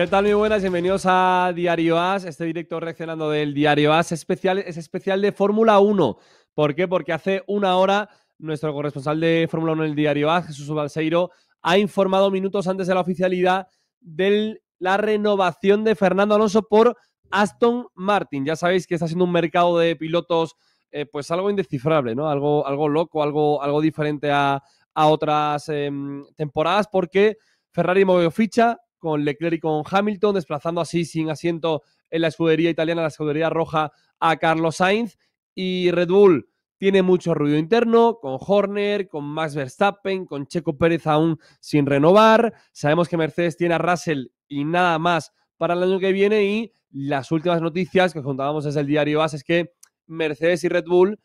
¿Qué tal? Muy buenas, bienvenidos a Diario As, este directo reaccionando del Diario As, especial, es especial de Fórmula 1. ¿Por qué? Porque hace una hora nuestro corresponsal de Fórmula 1 en el Diario As, Jesús Balseiro, ha informado minutos antes de la oficialidad de la renovación de Fernando Alonso por Aston Martin. Ya sabéis que está siendo un mercado de pilotos eh, pues algo indescifrable, ¿no? Algo, algo loco, algo, algo diferente a, otras em, temporadas porque Ferrari movió ficha, con Leclerc y con Hamilton, desplazando así sin asiento en la escudería italiana, la escudería roja, a Carlos Sainz. Y Red Bull tiene mucho ruido interno, con Horner, con Max Verstappen, con Checo Pérez aún sin renovar. Sabemos que Mercedes tiene a Russell y nada más para el año que viene. Y las últimas noticias que contábamos desde el diario AS es que Mercedes y Red Bull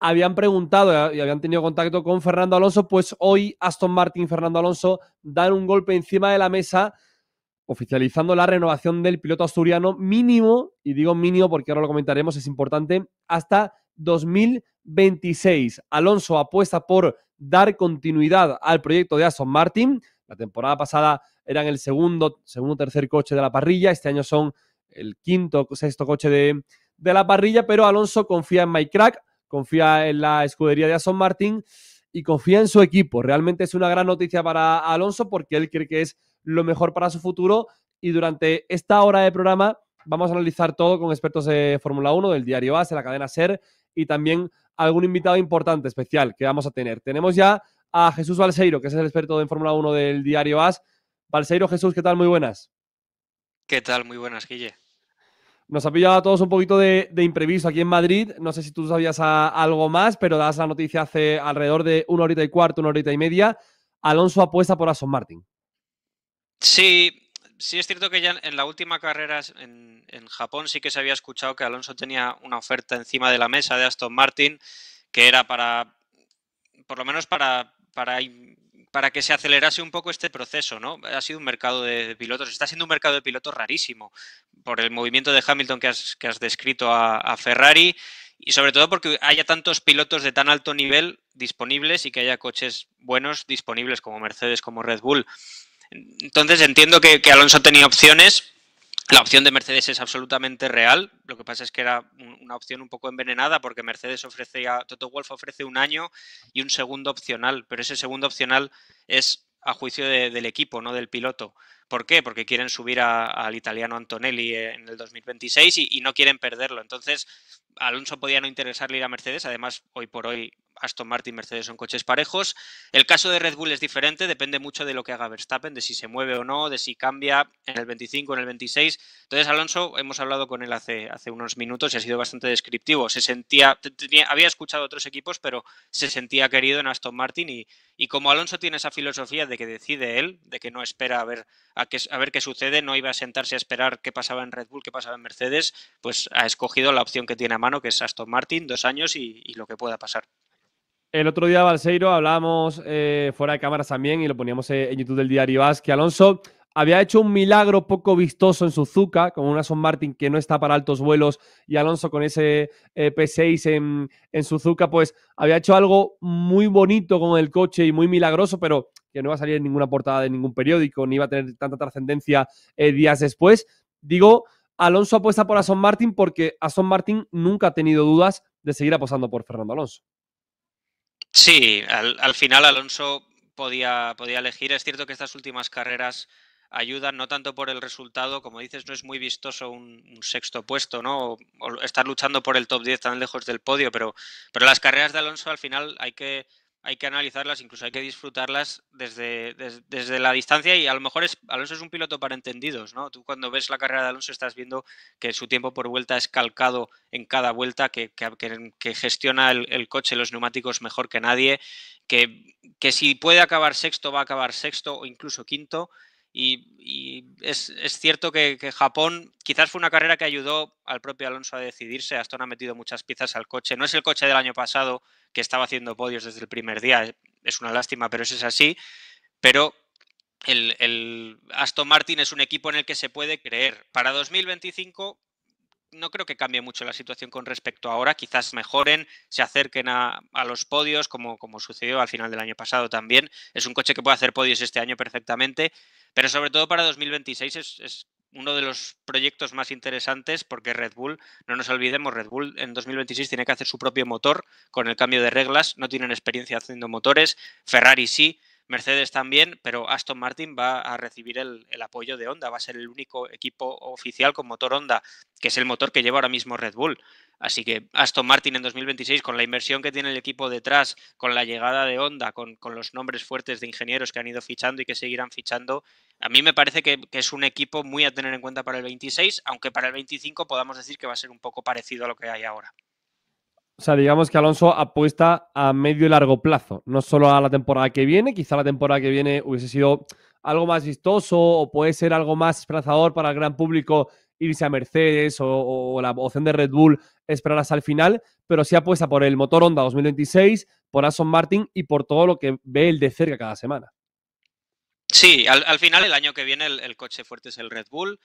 habían preguntado eh, y habían tenido contacto con Fernando Alonso, pues hoy Aston Martin y Fernando Alonso dan un golpe encima de la mesa oficializando la renovación del piloto asturiano mínimo, y digo mínimo porque ahora lo comentaremos, es importante, hasta 2026. Alonso apuesta por dar continuidad al proyecto de Aston Martin. La temporada pasada eran el segundo, segundo, tercer coche de la parrilla, este año son el quinto, sexto coche de, de la parrilla, pero Alonso confía en Mike Crack confía en la escudería de Aston Martin y confía en su equipo. Realmente es una gran noticia para Alonso porque él cree que es lo mejor para su futuro y durante esta hora de programa vamos a analizar todo con expertos de Fórmula 1, del diario AS, de la cadena SER y también algún invitado importante, especial, que vamos a tener. Tenemos ya a Jesús Balseiro, que es el experto en Fórmula 1 del diario AS. Balseiro, Jesús, ¿qué tal? Muy buenas. ¿Qué tal? Muy buenas, Guille. Nos ha pillado a todos un poquito de, imprevisto aquí en Madrid. No sé si tú sabías ah, algo más, pero das la noticia hace alrededor de una horita y cuarto, una horita y media. Alonso apuesta por Aston Martin. Sí, sí es cierto que ya en la última carrera en, Japón sí que se había escuchado que Alonso tenía una oferta encima de la mesa de Aston Martin, que era para, por lo menos para, para para que se acelerase un poco este proceso, ¿no? Ha sido un mercado de pilotos, está siendo un mercado de pilotos rarísimo por el movimiento de Hamilton que has, que has descrito a, Ferrari y sobre todo porque haya tantos pilotos de tan alto nivel disponibles y que haya coches buenos disponibles como Mercedes, como Red Bull. Entonces entiendo que, Alonso tenía opciones. La opción de Mercedes es absolutamente real. Lo que pasa es que era una opción un poco envenenada porque Mercedes ofrece, a, Toto Wolf ofrece un año y un segundo opcional, pero ese segundo opcional es a juicio del equipo, no del piloto. ¿Por qué? Porque quieren subir al italiano Antonelli en el 2026 y, y, no quieren perderlo. Entonces, Alonso podía no interesarle ir a Mercedes. Además, hoy por hoy Aston Martin y Mercedes son coches parejos. El caso de Red Bull es diferente, depende mucho de lo que haga Verstappen, de si se mueve o no, de si cambia en el 25, o en el 26. Entonces, Alonso, hemos hablado con él hace, unos minutos y ha sido bastante descriptivo. Se sentía, había escuchado otros equipos, pero se sentía querido en Aston Martin y, y, como Alonso tiene esa filosofía de que decide él, de que no espera a ver, a, qué, a ver qué sucede, no iba a sentarse a esperar qué pasaba en Red Bull, qué pasaba en Mercedes, pues ha escogido la opción que tiene a mano, que es Aston Martin, dos años y lo que pueda pasar. El otro día, Balseiro, hablábamos eh, fuera de cámaras también y lo poníamos eh, en YouTube del diario vasco Alonso había hecho un milagro poco vistoso en Suzuka, con un Aston Martin que no está para altos vuelos y Alonso con ese eh, P6 en, en, Suzuka, pues había hecho algo muy bonito con el coche y muy milagroso, pero que no iba a salir en ninguna portada de ningún periódico, ni iba a tener tanta trascendencia días después. Digo, Alonso apuesta por Aston Martin porque Aston Martin nunca ha tenido dudas de seguir apostando por Fernando Alonso. Sí, al, final Alonso podía, podía elegir. Es cierto que estas últimas carreras ayudan, no tanto por el resultado, como dices, no es muy vistoso un, sexto puesto, ¿no? O, estar luchando por el top 10 tan lejos del podio, pero, pero las carreras de Alonso al final hay que hay que analizarlas, incluso hay que disfrutarlas desde, desde, la distancia y a lo mejor es, Alonso es un piloto para entendidos, ¿no? Tú cuando ves la carrera de Alonso estás viendo que su tiempo por vuelta es calcado en cada vuelta, que, gestiona el, coche, los neumáticos mejor que nadie, que, que si puede acabar sexto va a acabar sexto o incluso quinto y, es, cierto que, Japón quizás fue una carrera que ayudó al propio Alonso a decidirse. Aston ha metido muchas piezas al coche. No es el coche del año pasado que estaba haciendo podios desde el primer día. Eh, es una lástima, pero eso es así. Pero el, Aston Martin es un equipo en el que se puede creer. Para 2025 no creo que cambie mucho la situación con respecto a ahora. Quizás mejoren, se acerquen a, los podios, como, como sucedió al final del año pasado también. Es un coche que puede hacer podios este año perfectamente, pero sobre todo para 2026 es, es uno de los proyectos más interesantes porque Red Bull, no nos olvidemos, Red Bull en 2026 tiene que hacer su propio motor con el cambio de reglas, no tienen experiencia haciendo motores, Ferrari sí, Mercedes también, pero Aston Martin va a recibir el, apoyo de Honda, va a ser el único equipo oficial con motor Honda, que es el motor que lleva ahora mismo Red Bull. Así que Aston Martin en 2026, con la inversión que tiene el equipo detrás, con la llegada de Honda, con, los nombres fuertes de ingenieros que han ido fichando y que seguirán fichando, a mí me parece que, que, es un equipo muy a tener en cuenta para el 26, aunque para el 25 podamos decir que va a ser un poco parecido a lo que hay ahora. O sea, digamos que Alonso apuesta a medio y largo plazo, no solo a la temporada que viene. Quizá la temporada que viene hubiese sido algo más vistoso o puede ser algo más esperanzador para el gran público irse a Mercedes o, la opción de Red Bull esperar hasta el final, pero sí apuesta por el motor Honda 2026, por Aston Martin y por todo lo que ve él de cerca cada semana. Sí, al, final el año que viene el coche fuerte es el Red Bull,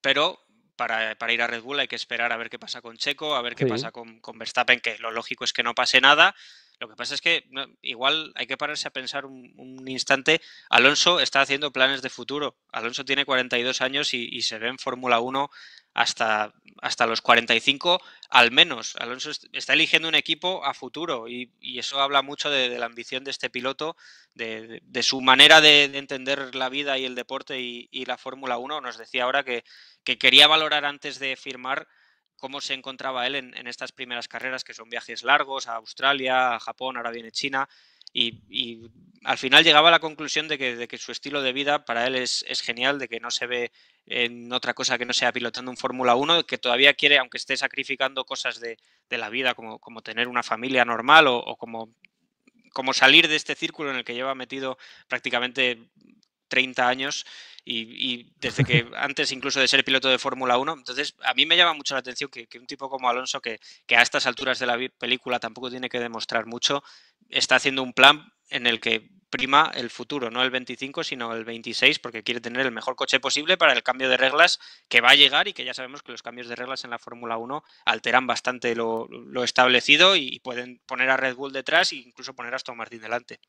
pero para, ir a Red Bull hay que esperar a ver qué pasa con Checo, a ver qué pasa con, con, Verstappen, que lo lógico es que no pase nada, lo que pasa es que igual hay que pararse a pensar un, instante. Alonso está haciendo planes de futuro. Alonso tiene 42 años y, se ve en Fórmula 1 hasta, hasta los 45 al menos. Alonso está eligiendo un equipo a futuro y, eso habla mucho de, la ambición de este piloto, de, su manera de, entender la vida y el deporte y, la Fórmula 1. Nos decía ahora que, quería valorar antes de firmar cómo se encontraba él en, estas primeras carreras, que son viajes largos a Australia, a Japón, ahora viene China, y, al final llegaba a la conclusión de que, su estilo de vida para él es, genial, de que no se ve en otra cosa que no sea pilotando un Fórmula 1, que todavía quiere, aunque esté sacrificando cosas de, la vida, como, tener una familia normal o, como, como salir de este círculo en el que lleva metido prácticamente 30 años y, desde que antes incluso de ser piloto de Fórmula 1. Entonces, a mí me llama mucho la atención que, un tipo como Alonso, que, a estas alturas de la película tampoco tiene que demostrar mucho, está haciendo un plan en el que prima el futuro, no el 25, sino el 26, porque quiere tener el mejor coche posible para el cambio de reglas que va a llegar y que ya sabemos que los cambios de reglas en la Fórmula 1 alteran bastante lo, lo establecido y pueden poner a Red Bull detrás e incluso poner a Aston Martin delante.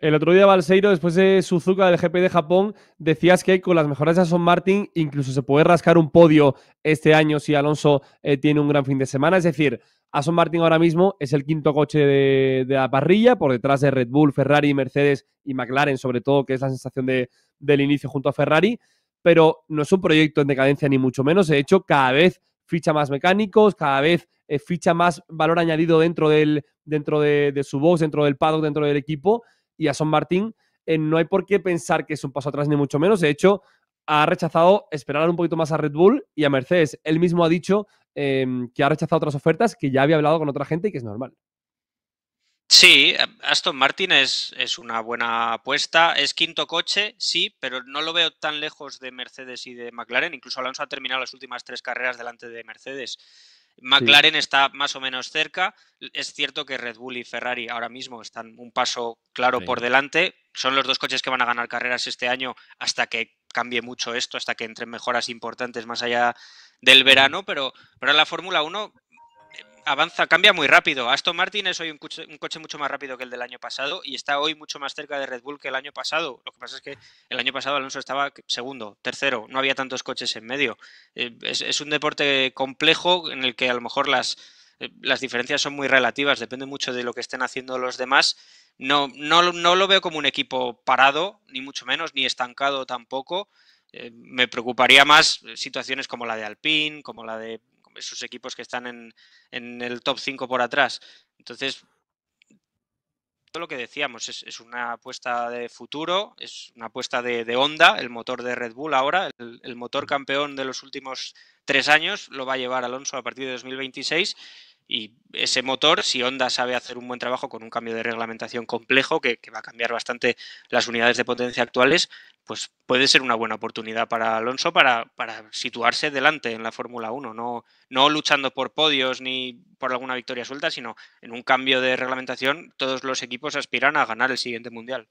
El otro día, Balseiro, después de Suzuka del GP de Japón, decías que con las mejoras de Aston Martin incluso se puede rascar un podio este año si Alonso eh, tiene un gran fin de semana. Es decir, Aston Martin ahora mismo es el quinto coche de, la parrilla, por detrás de Red Bull, Ferrari, Mercedes y McLaren, sobre todo, que es la sensación del inicio junto a Ferrari. Pero no es un proyecto en decadencia, ni mucho menos. De hecho, cada vez ficha más mecánicos, cada vez eh, ficha más valor añadido dentro, del, dentro de, de su box, dentro del paddock, dentro del equipo y a Son Martín, eh, no hay por qué pensar que es un paso atrás, ni mucho menos. De hecho, ha rechazado esperar un poquito más a Red Bull y a Mercedes. Él mismo ha dicho em, que ha rechazado otras ofertas, que ya había hablado con otra gente y que es normal. Sí, eh, Aston Martin es, es, una buena apuesta. Es quinto coche, sí, pero no lo veo tan lejos de Mercedes y de McLaren. Incluso Alonso ha terminado las últimas tres carreras delante de Mercedes. McLaren está más o menos cerca. Es cierto que Red Bull y Ferrari ahora mismo están un paso claro por delante. Son los dos coches que van a ganar carreras este año hasta que cambie mucho esto, hasta que entren mejoras importantes más allá del verano. Pero, para la Fórmula 1 avanza, cambia muy rápido. Aston Martin es hoy un coche, mucho más rápido que el del año pasado y está hoy mucho más cerca de Red Bull que el año pasado. Lo que pasa es que el año pasado Alonso estaba segundo, tercero, no había tantos coches en medio. Eh, es, un deporte complejo en el que a lo mejor las, eh, las diferencias son muy relativas, depende mucho de lo que estén haciendo los demás. No, no, lo veo como un equipo parado, ni mucho menos, ni estancado tampoco. Eh, me preocuparía más situaciones como la de Alpine, como la de esos equipos que están en, el top 5 por atrás. Entonces, todo lo que decíamos es, una apuesta de futuro, es una apuesta de, onda. el motor de Red Bull ahora, el, el, motor campeón de los últimos tres años, lo va a llevar Alonso a partir de 2026 y ese motor, si Honda sabe hacer un buen trabajo con un cambio de reglamentación complejo que, va a cambiar bastante las unidades de potencia actuales, pues puede ser una buena oportunidad para Alonso para, para situarse delante en la Fórmula 1, no, no luchando por podios ni por alguna victoria suelta, sino en un cambio de reglamentación todos los equipos aspiran a ganar el siguiente Mundial.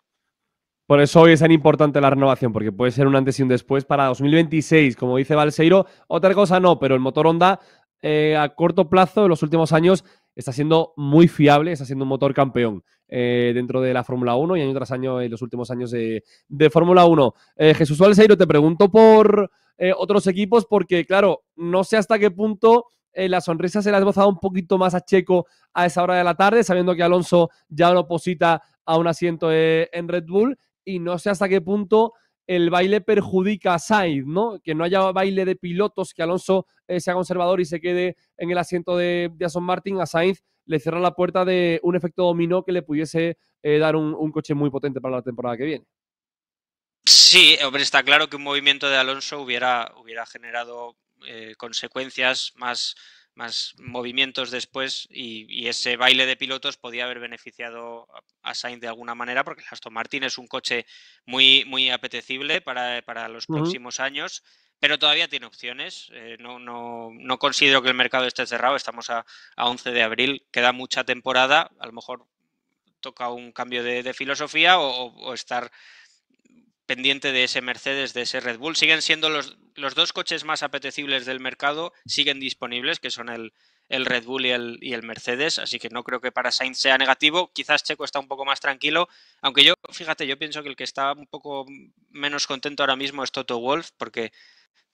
Por eso hoy es tan importante la renovación, porque puede ser un antes y un después para 2026, como dice Valseiro. Otra cosa no, pero el motor Honda eh, a corto plazo, en los últimos años, está siendo muy fiable, está siendo un motor campeón eh, dentro de la Fórmula 1 y año tras año en los últimos años de, Fórmula 1. Eh, Jesús Valseiro, te pregunto por otros equipos porque, claro, no sé hasta qué punto la sonrisa se le ha esbozado un poquito más a Checo a esa hora de la tarde, sabiendo que Alonso ya lo posita a un asiento en Red Bull y no sé hasta qué punto el baile perjudica a Sainz, ¿no? Que no haya baile de pilotos, que Alonso eh, sea conservador y se quede en el asiento de, de Aston Martin, a Sainz le cierra la puerta de un efecto dominó que le pudiese eh, dar un, coche muy potente para la temporada que viene. Sí, hombre, está claro que un movimiento de Alonso hubiera, hubiera generado eh, consecuencias más, más movimientos después y, ese baile de pilotos podía haber beneficiado a Sainz de alguna manera porque el Aston Martin es un coche muy, muy apetecible para, los próximos años, pero todavía tiene opciones. Eh, no, no, considero que el mercado esté cerrado, estamos a, 11 de abril, queda mucha temporada, a lo mejor toca un cambio de, filosofía o, estar pendiente de ese Mercedes, de ese Red Bull. Siguen siendo los, dos coches más apetecibles del mercado, siguen disponibles, que son el, Red Bull y el, Mercedes, así que no creo que para Sainz sea negativo. Quizás Checo está un poco más tranquilo, aunque yo, fíjate, yo pienso que el que está un poco menos contento ahora mismo es Toto Wolf, porque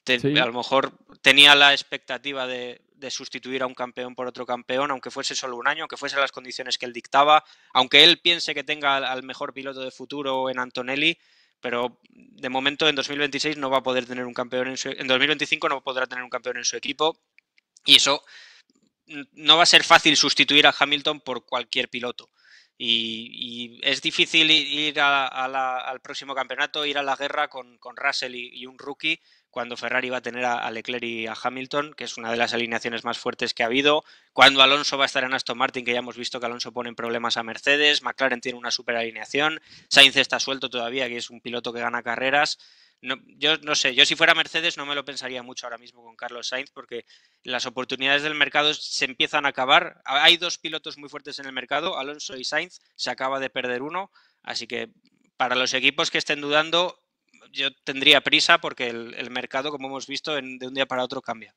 a lo mejor tenía la expectativa de, sustituir a un campeón por otro campeón, aunque fuese solo un año, aunque fuesen las condiciones que él dictaba, aunque él piense que tenga al mejor piloto de futuro en Antonelli, pero de momento en 2026 no va a poder tener un campeón en 2025 no podrá tener un campeón en su equipo y eso no va a ser fácil sustituir a Hamilton por cualquier piloto. Y, es difícil ir al próximo campeonato, ir a la guerra con, Russell y, un rookie cuando Ferrari va a tener a, Leclerc y a Hamilton, que es una de las alineaciones más fuertes que ha habido, cuando Alonso va a estar en Aston Martin, que ya hemos visto que Alonso pone problemas a Mercedes, McLaren tiene una super alineación, Sainz está suelto todavía, que es un piloto que gana carreras. yo no sé, yo si fuera Mercedes no me lo pensaría mucho ahora mismo con Carlos Sainz porque las oportunidades del mercado se empiezan a acabar. Hay dos pilotos muy fuertes en el mercado, Alonso y Sainz, se acaba de perder uno, así que para los equipos que estén dudando, yo tendría prisa porque el, mercado, como hemos visto, de un día para otro cambia.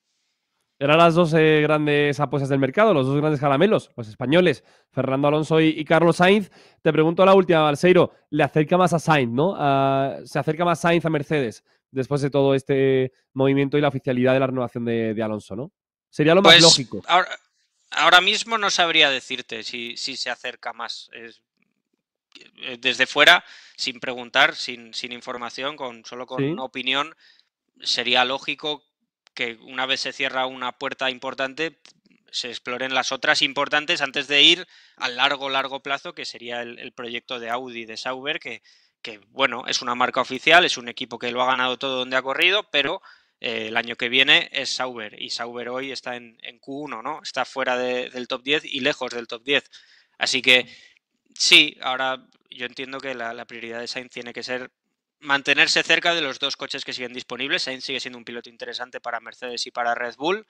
Eran las dos grandes apuestas del mercado, los dos grandes caramelos, los pues españoles, Fernando Alonso y, Carlos Sainz. Te pregunto la última, Valseiro. le acerca más a Sainz, ¿no? Ah, se acerca más Sainz a Mercedes después de todo este movimiento y la oficialidad de la renovación de, Alonso, ¿no? Sería lo más pues, lógico. Ahora, mismo no sabría decirte si, si se acerca más. Es, eh, desde fuera, sin preguntar, sin, sin información, con solo con una opinión, sería lógico que una vez se cierra una puerta importante, se exploren las otras importantes antes de ir al largo, largo plazo, que sería el, proyecto de Audi, de Sauber, que, que, bueno, es una marca oficial, es un equipo que lo ha ganado todo donde ha corrido, pero eh, el año que viene es Sauber y Sauber hoy está en, Q1, ¿no? Está fuera del top 10 y lejos del top 10. Así que mm. Sí, ahora yo entiendo que la, prioridad de Sainz tiene que ser mantenerse cerca de los dos coches que siguen disponibles. Sainz sigue siendo un piloto interesante para Mercedes y para Red Bull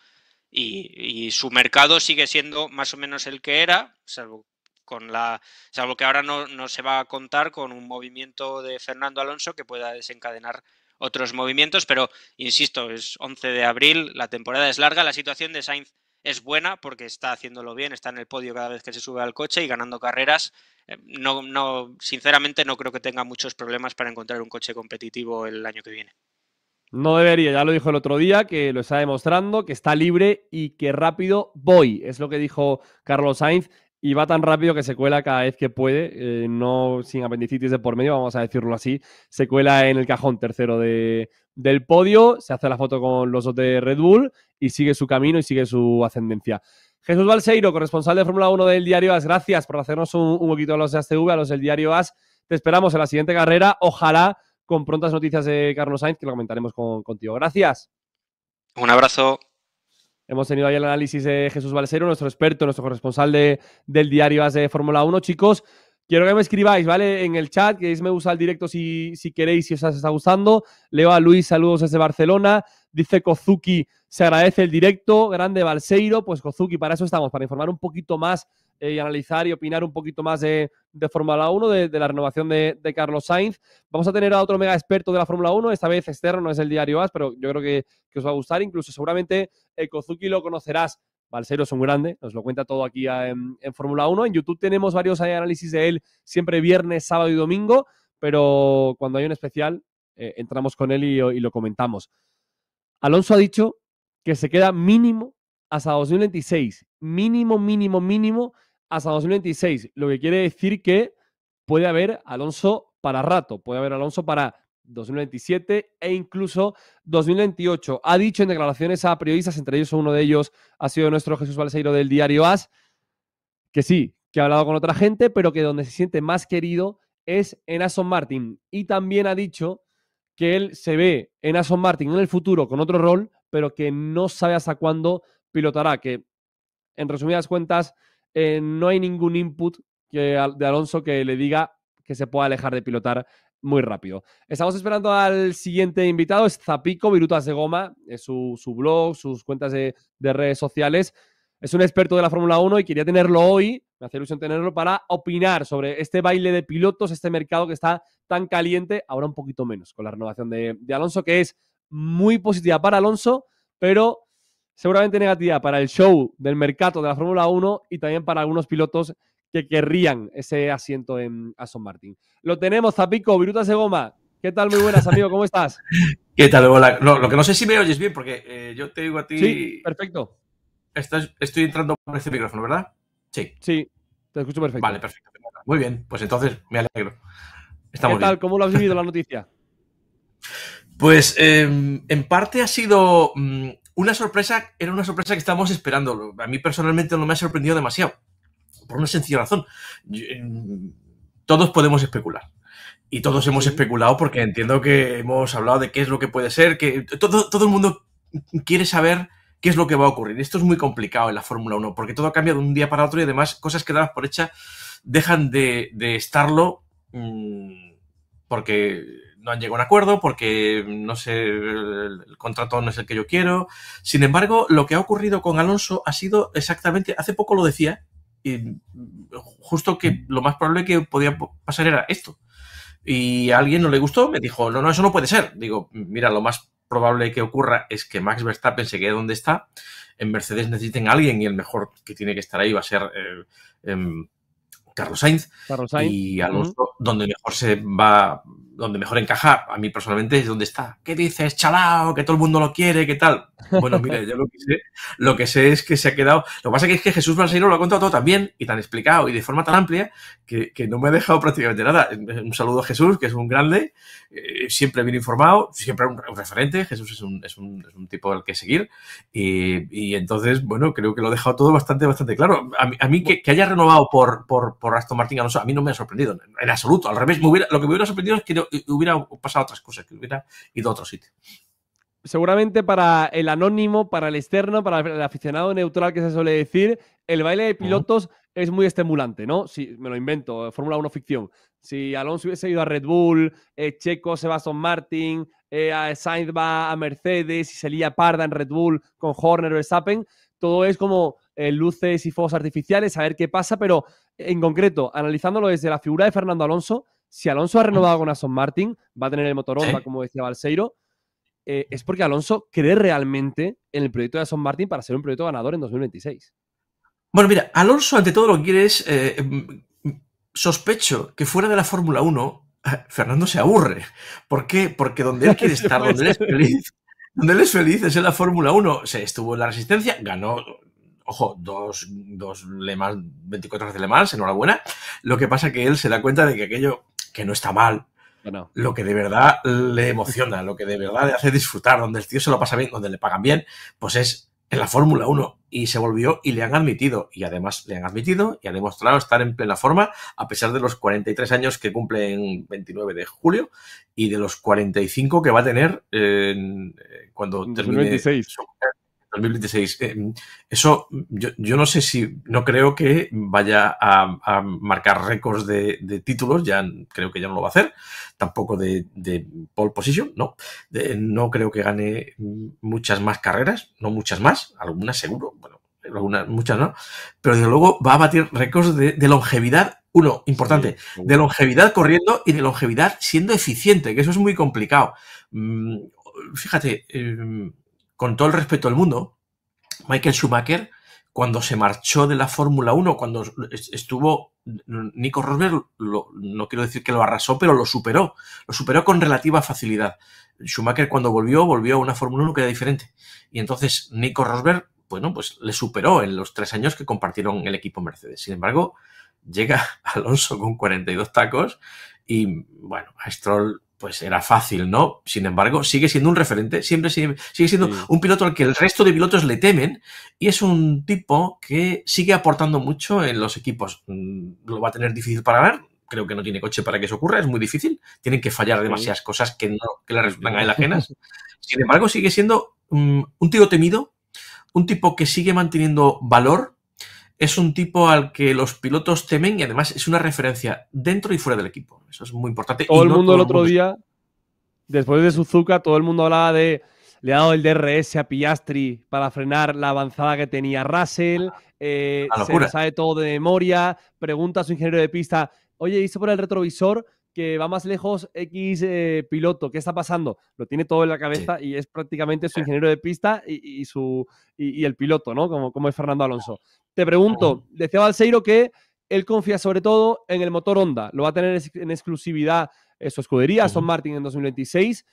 y, su mercado sigue siendo más o menos el que era, salvo con la salvo que ahora no, no, se va a contar con un movimiento de Fernando Alonso que pueda desencadenar otros movimientos, pero insisto, es 11 de abril, la temporada es larga, la situación de Sainz es buena porque está haciéndolo bien, está en el podio cada vez que se sube al coche y ganando carreras eh, no, no, sinceramente no creo que tenga muchos problemas para encontrar un coche competitivo el año que viene. No debería, ya lo dijo el otro día, que lo está demostrando, que está libre y que rápido voy. Es lo que dijo Carlos Sainz y va tan rápido que se cuela cada vez que puede, eh, no sin apendicitis de por medio, vamos a decirlo así, se cuela en el cajón tercero del podio, se hace la foto con los dos de Red Bull y sigue su camino y sigue su ascendencia. Jesús Balseiro, corresponsal de Fórmula 1 del Diario AS, gracias por hacernos un, poquito a los de ASTV, a los del Diario AS. Te esperamos en la siguiente carrera, ojalá con prontas noticias de Carlos Sainz, que lo comentaremos contigo. Gracias. Un abrazo. Hemos tenido ahí el análisis de Jesús Balseiro, nuestro experto, nuestro corresponsal del diario AS de Fórmula 1. Chicos, Quiero que me escribáis, ¿vale? En el chat, que me gusta el directo si, si queréis, si os está gustando. Leo a Luis, saludos desde Barcelona. Dice Kozuki, se agradece el directo. Grande Balseiro. Pues Kozuki, para eso estamos, para informar un poquito más eh, y analizar y opinar un poquito más de, de Fórmula 1, de, la renovación de, Carlos Sainz. Vamos a tener a otro mega experto de la Fórmula 1, esta vez externo, no es el diario AS, pero yo creo que, os va a gustar. Incluso seguramente eh, Kozuki lo conocerás Balseiro es un grande, nos lo cuenta todo aquí ah, en, Fórmula 1. En YouTube tenemos varios eh, análisis de él siempre viernes, sábado y domingo, pero cuando hay un especial eh, entramos con él y, lo comentamos. Alonso ha dicho que se queda mínimo hasta 2026, mínimo, mínimo, mínimo hasta 2026, lo que quiere decir que puede haber Alonso para rato, puede haber Alonso para 2027 e incluso 2028. Ha dicho en declaraciones a periodistas, entre ellos uno de ellos ha sido nuestro Jesús Balseiro del diario AS, que sí, que ha hablado con otra gente, pero que donde se siente más querido es en Aston Martin. Y también ha dicho que él se ve en Aston Martin en el futuro con otro rol, pero que no sabe hasta cuándo pilotará, que en resumidas cuentas eh, no hay ningún input de Alonso que le diga que se pueda alejar de pilotar muy rápido. Estamos esperando al siguiente invitado, es Zapico Virutas de Goma, es su, blog, sus cuentas de, redes sociales. Es un experto de la Fórmula 1 y quería tenerlo hoy, me hace ilusión tenerlo, para opinar sobre este baile de pilotos, este mercado que está tan caliente, ahora un poquito menos con la renovación de, de Alonso, que es muy positiva para Alonso, pero seguramente negativa para el show del mercado de la Fórmula 1 y también para algunos pilotos que querrían ese asiento en Aston Martin. Lo tenemos, Zapico, de goma! ¿Qué tal? Muy buenas, amigo, ¿cómo estás? ¿Qué tal? Hola. lo que no sé si me oyes bien, porque eh, yo te digo a ti. Sí, perfecto. estoy entrando por este micrófono, ¿verdad? Sí. Sí, te escucho perfecto. Vale, perfecto. Muy bien, pues entonces me alegro. ¿Qué tal? ¿Cómo lo has vivido la noticia? Pues em, en parte ha sido mm, una sorpresa, era una sorpresa que estábamos esperando. A mí personalmente no me ha sorprendido demasiado por una sencilla razón. Eh, todos podemos especular. Y todos hemos especulado porque entiendo que hemos hablado de qué es lo que puede ser, que todo, el mundo quiere saber qué es lo que va a ocurrir. Esto es muy complicado en la Fórmula 1 porque todo cambia de un día para otro y además cosas que por hecha dejan de, estarlo mm, porque no han llegado a un acuerdo, porque no sé, el, contrato no es el que yo quiero. Sin embargo, lo que ha ocurrido con Alonso ha sido exactamente, hace poco lo decía, justo que lo más probable que podía pasar era esto. Y a alguien no le gustó, me dijo, no, no, eso no puede ser. Digo, mira, lo más probable que ocurra es que Max Verstappen se quede donde está, en Mercedes necesiten alguien y el mejor que tiene que estar ahí va a ser eh, em, Carlos, Sainz, Y Alonso, donde mejor se va donde mejor encaja, a mí personalmente, es donde está. ¿Qué dices, chalao? Que todo el mundo lo quiere, ¿qué tal? Bueno, mira, yo lo que sé, lo que sé es que se ha quedado. Lo que pasa que es que Jesús Balseiro lo ha contado todo tan bien y tan explicado y de forma tan amplia que, no me ha dejado prácticamente nada. Un saludo a Jesús, que es un grande, eh, siempre bien informado, siempre un, referente. Jesús es un, es, un, tipo al que seguir. Y, entonces, bueno, creo que lo ha dejado todo bastante, bastante claro. A mí, que, haya renovado por, por, por Aston Martin a mí no me ha sorprendido, en absoluto. Al revés, lo que me hubiera sorprendido es que no, hubiera pasado otras cosas, que hubiera ido a otro sitio. Seguramente para el anónimo, para el externo, para el aficionado neutral que se suele decir, el baile de pilotos es muy estimulante, ¿no? Si me lo invento, Fórmula 1 ficción. Si Alonso hubiese ido a Red Bull, eh, Checo, Sebastián Martin, eh, a Sainz va a Mercedes, y se lía parda en Red Bull con Horner, Verstappen, todo es como eh, luces y fuegos artificiales, a ver qué pasa, pero en concreto, analizándolo desde la figura de Fernando Alonso, si Alonso ha renovado con Aston Martin, va a tener el motor como decía Balseiro, eh, es porque Alonso cree realmente en el proyecto de Aston Martin para ser un proyecto ganador en 2026. Bueno, mira, Alonso ante todo lo que quiere es, eh, mm, sospecho que fuera de la Fórmula 1, Fernando se aburre. ¿Por qué? Porque donde él quiere estar, donde él es feliz, donde él es feliz es en la Fórmula 1. Se estuvo en la resistencia, ganó ojo, dos, dos Le Mans, 24 veces Le Mans, enhorabuena. Lo que pasa que él se da cuenta de que aquello que no está mal, lo que de verdad le emociona, lo que de verdad le hace disfrutar, donde el tío se lo pasa bien, donde le pagan bien, pues es en la Fórmula 1 y se volvió y le han admitido y además le han admitido y ha demostrado estar en plena forma a pesar de los 43 años que cumple en 29 de julio y de los 45 que va a tener eh, cuando termine 2026. Eh, eso, yo, no sé si, no creo que vaya a, marcar récords de, títulos, ya creo que ya no lo va a hacer, tampoco de, pole position, no. no creo que gane muchas más carreras, no muchas más, algunas seguro, bueno, algunas, muchas no, pero desde luego va a batir récords de, de longevidad uno, importante, de longevidad corriendo y de longevidad siendo eficiente, que eso es muy complicado. Mm, fíjate, em, con todo el respeto del mundo, Michael Schumacher, cuando se marchó de la Fórmula 1, cuando estuvo Nico Rosberg, no quiero decir que lo arrasó, pero lo superó. Lo superó con relativa facilidad. Schumacher cuando volvió, volvió a una Fórmula 1 que era diferente. Y entonces Nico Rosberg, bueno, pues le superó en los tres años que compartieron el equipo Mercedes. Sin embargo, llega Alonso con 42 tacos y, bueno, a Stroll pues era fácil, ¿no? Sin embargo, sigue siendo un referente, siempre sigue, siendo un piloto al que el resto de pilotos le temen y es un tipo que sigue aportando mucho en los equipos. Mm, lo va a tener difícil para ganar, creo que no tiene coche para que eso ocurra, es muy difícil, tienen que fallar demasiadas cosas que no que le resultan a él ajenas. Sin embargo, sigue siendo mm, un tío temido, un tipo que sigue manteniendo valor es un tipo al que los pilotos temen y además es una referencia dentro y fuera del equipo. Eso es muy importante. Todo el mundo el otro día, después de Suzuka, todo el mundo hablaba de le ha dado el DRS a Piastri para frenar la avanzada que tenía Russell, ah, eh, se lo sabe todo de memoria, pregunta a su ingeniero de pista, oye, hizo por el retrovisor? que va más lejos X eh, piloto, ¿qué está pasando? Lo tiene todo en la cabeza y es prácticamente su eh. ingeniero de pista y, su, y, el piloto, ¿no? Como, como es Fernando Alonso. Te pregunto, decía Balseiro que él confía sobre todo en el motor Honda, lo va a tener en exclusividad eh, su escudería, Aston Martin, en 2026.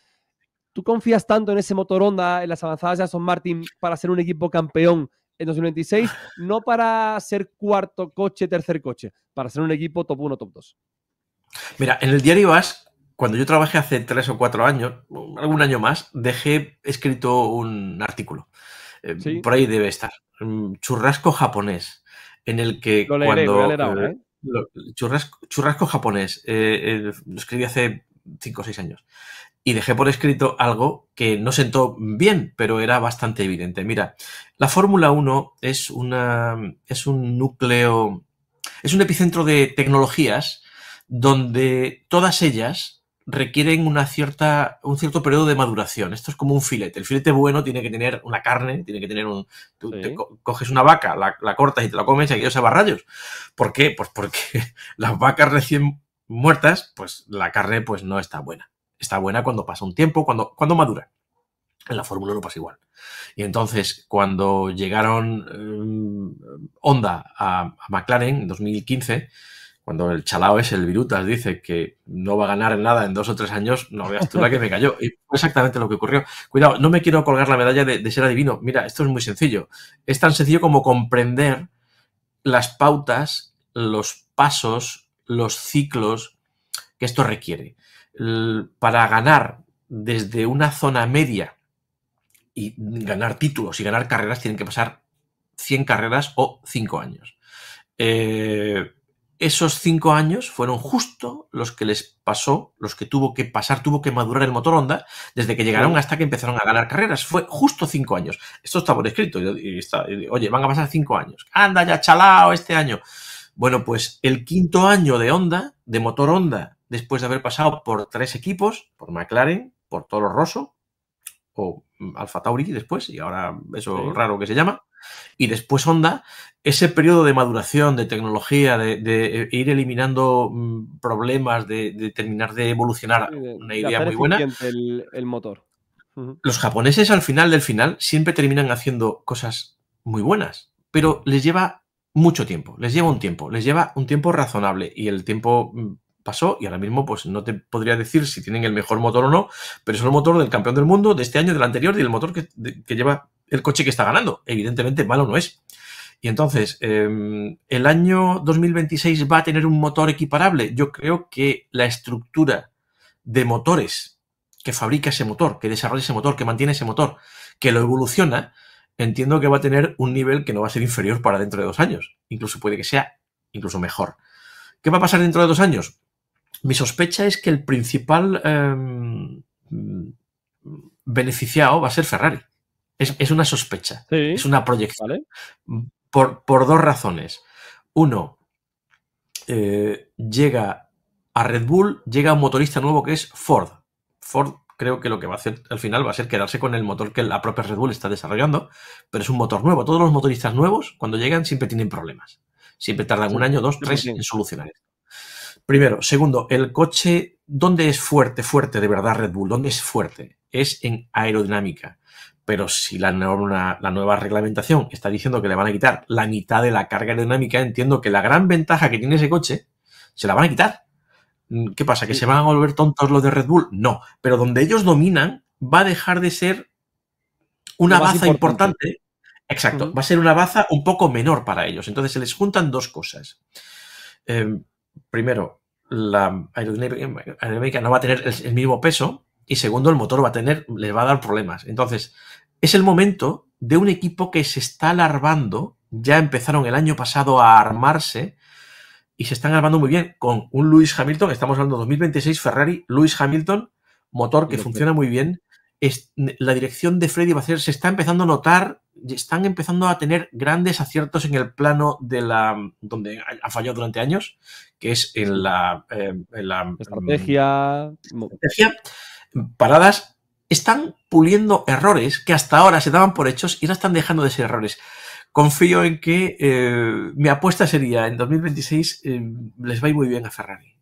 ¿Tú confías tanto en ese motor Honda, en las avanzadas de Aston Martin, para ser un equipo campeón en 2026? No para ser cuarto coche, tercer coche, para ser un equipo top 1, top 2. Mira, en el diario vas cuando yo trabajé hace tres o cuatro años, algún año más, dejé escrito un artículo. Eh, por ahí debe estar. Mm, churrasco japonés, en el que lo cuando... Eh, ¿eh? churrasco, japonés, lo escribí hace cinco o seis años. Y dejé por escrito algo que no sentó bien, pero era bastante evidente. Mira, la Fórmula 1 es, es un núcleo, es un epicentro de tecnologías donde todas ellas requieren una cierta, un cierto periodo de maduración. Esto es como un filete. El filete bueno tiene que tener una carne, tiene que tener un... Tú coges una vaca, la, cortas y te la comes y aquello se va a rayos. ¿Por qué? Pues porque las vacas recién muertas, pues la carne pues no está buena. Está buena cuando pasa un tiempo, cuando, cuando madura. En la Fórmula no pasa igual. Y entonces, cuando llegaron em, Honda a, a McLaren en 2015, cuando el chalao es el Virutas, dice que no va a ganar nada en dos o tres años, no veas tú la que me cayó. Y fue exactamente lo que ocurrió. Cuidado, no me quiero colgar la medalla de, de ser adivino. Mira, esto es muy sencillo. Es tan sencillo como comprender las pautas, los pasos, los ciclos que esto requiere. Para ganar desde una zona media y ganar títulos y ganar carreras tienen que pasar 100 carreras o 5 años. Eh, esos cinco años fueron justo los que les pasó, los que tuvo que pasar, tuvo que madurar el motor Honda desde que llegaron hasta que empezaron a ganar carreras. Fue justo cinco años. Esto está por escrito. oye, van a pasar cinco años. Anda ya, chalao, este año. Bueno, pues el quinto año de Honda, de motor Honda, después de haber pasado por tres equipos, por McLaren, por Toro Rosso o mm, Alfa Tauri después, y ahora eso raro que se llama, y después Honda, ese periodo de maduración, de tecnología, de, eh, ir eliminando mm, problemas, de, terminar de evolucionar una idea muy buena. El, motor. Los japoneses al final del final siempre terminan haciendo cosas muy buenas, pero les lleva mucho tiempo, les lleva un tiempo, les lleva un tiempo razonable y el tiempo mm, pasó y ahora mismo pues no te podría decir si tienen el mejor motor o no, pero es el motor del campeón del mundo de este año, del anterior y el motor que lleva el coche que está ganando. Evidentemente, malo no es. Y entonces, em, ¿el año 2026 va a tener un motor equiparable? Yo creo que la estructura de motores que fabrica ese motor, que desarrolla ese motor, que mantiene ese motor, que lo evoluciona, entiendo que va a tener un nivel que no va a ser inferior para dentro de dos años. Incluso puede que sea incluso mejor. ¿Qué va a pasar dentro de dos años? Mi sospecha es que el principal em, beneficiado va a ser Ferrari es, una sospecha, es una proyección. Por, dos razones. Uno, eh, llega a Red Bull, llega un motorista nuevo que es Ford. Ford creo que lo que va a hacer al final va a ser quedarse con el motor que la propia Red Bull está desarrollando, pero es un motor nuevo. Todos los motoristas nuevos, cuando llegan, siempre tienen problemas. Siempre tardan un año, dos, tres en solucionar esto. Primero. Segundo, el coche, ¿dónde es fuerte, fuerte de verdad Red Bull? ¿Dónde es fuerte? Es en aerodinámica. Pero si la, nueva reglamentación está diciendo que le van a quitar la mitad de la carga aerodinámica, entiendo que la gran ventaja que tiene ese coche se la van a quitar. Mm, ¿Qué pasa? ¿Que se van a volver tontos los de Red Bull? No. Pero donde ellos dominan, va a dejar de ser una baza importante. Exacto. Va a ser una baza un poco menor para ellos. Entonces se les juntan dos cosas. Em, primero, la em, aerodinámica no va a tener el, mismo peso. Y segundo, el motor va a tener, les va a dar problemas. Entonces, es el momento de un equipo que se está alarmando, ya empezaron el año pasado a armarse y se están armando muy bien con un Lewis Hamilton, estamos hablando 2026 Ferrari, Lewis Hamilton, motor que funciona muy bien. la dirección de Freddy va a ser, se está empezando a notar, están empezando a tener grandes aciertos en el plano de la donde ha fallado durante años, que es en la, eh, la estrategia, mm, estrategia paradas están puliendo errores que hasta ahora se daban por hechos y no están dejando de ser errores. Confío en que eh, mi apuesta sería en 2026 em, les va muy bien a Ferrari.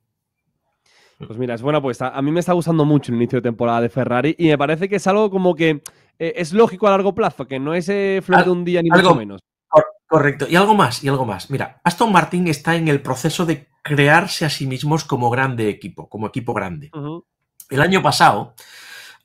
Pues mira, es buena apuesta. A mí me está gustando mucho el inicio de temporada de Ferrari y me parece que es algo como que eh, es lógico a largo plazo, que no es eh, flor de un día ni más o menos. Correcto. Y algo más, y algo más. Mira, Aston Martin está en el proceso de crearse a sí mismos como grande equipo, como equipo grande. El año pasado,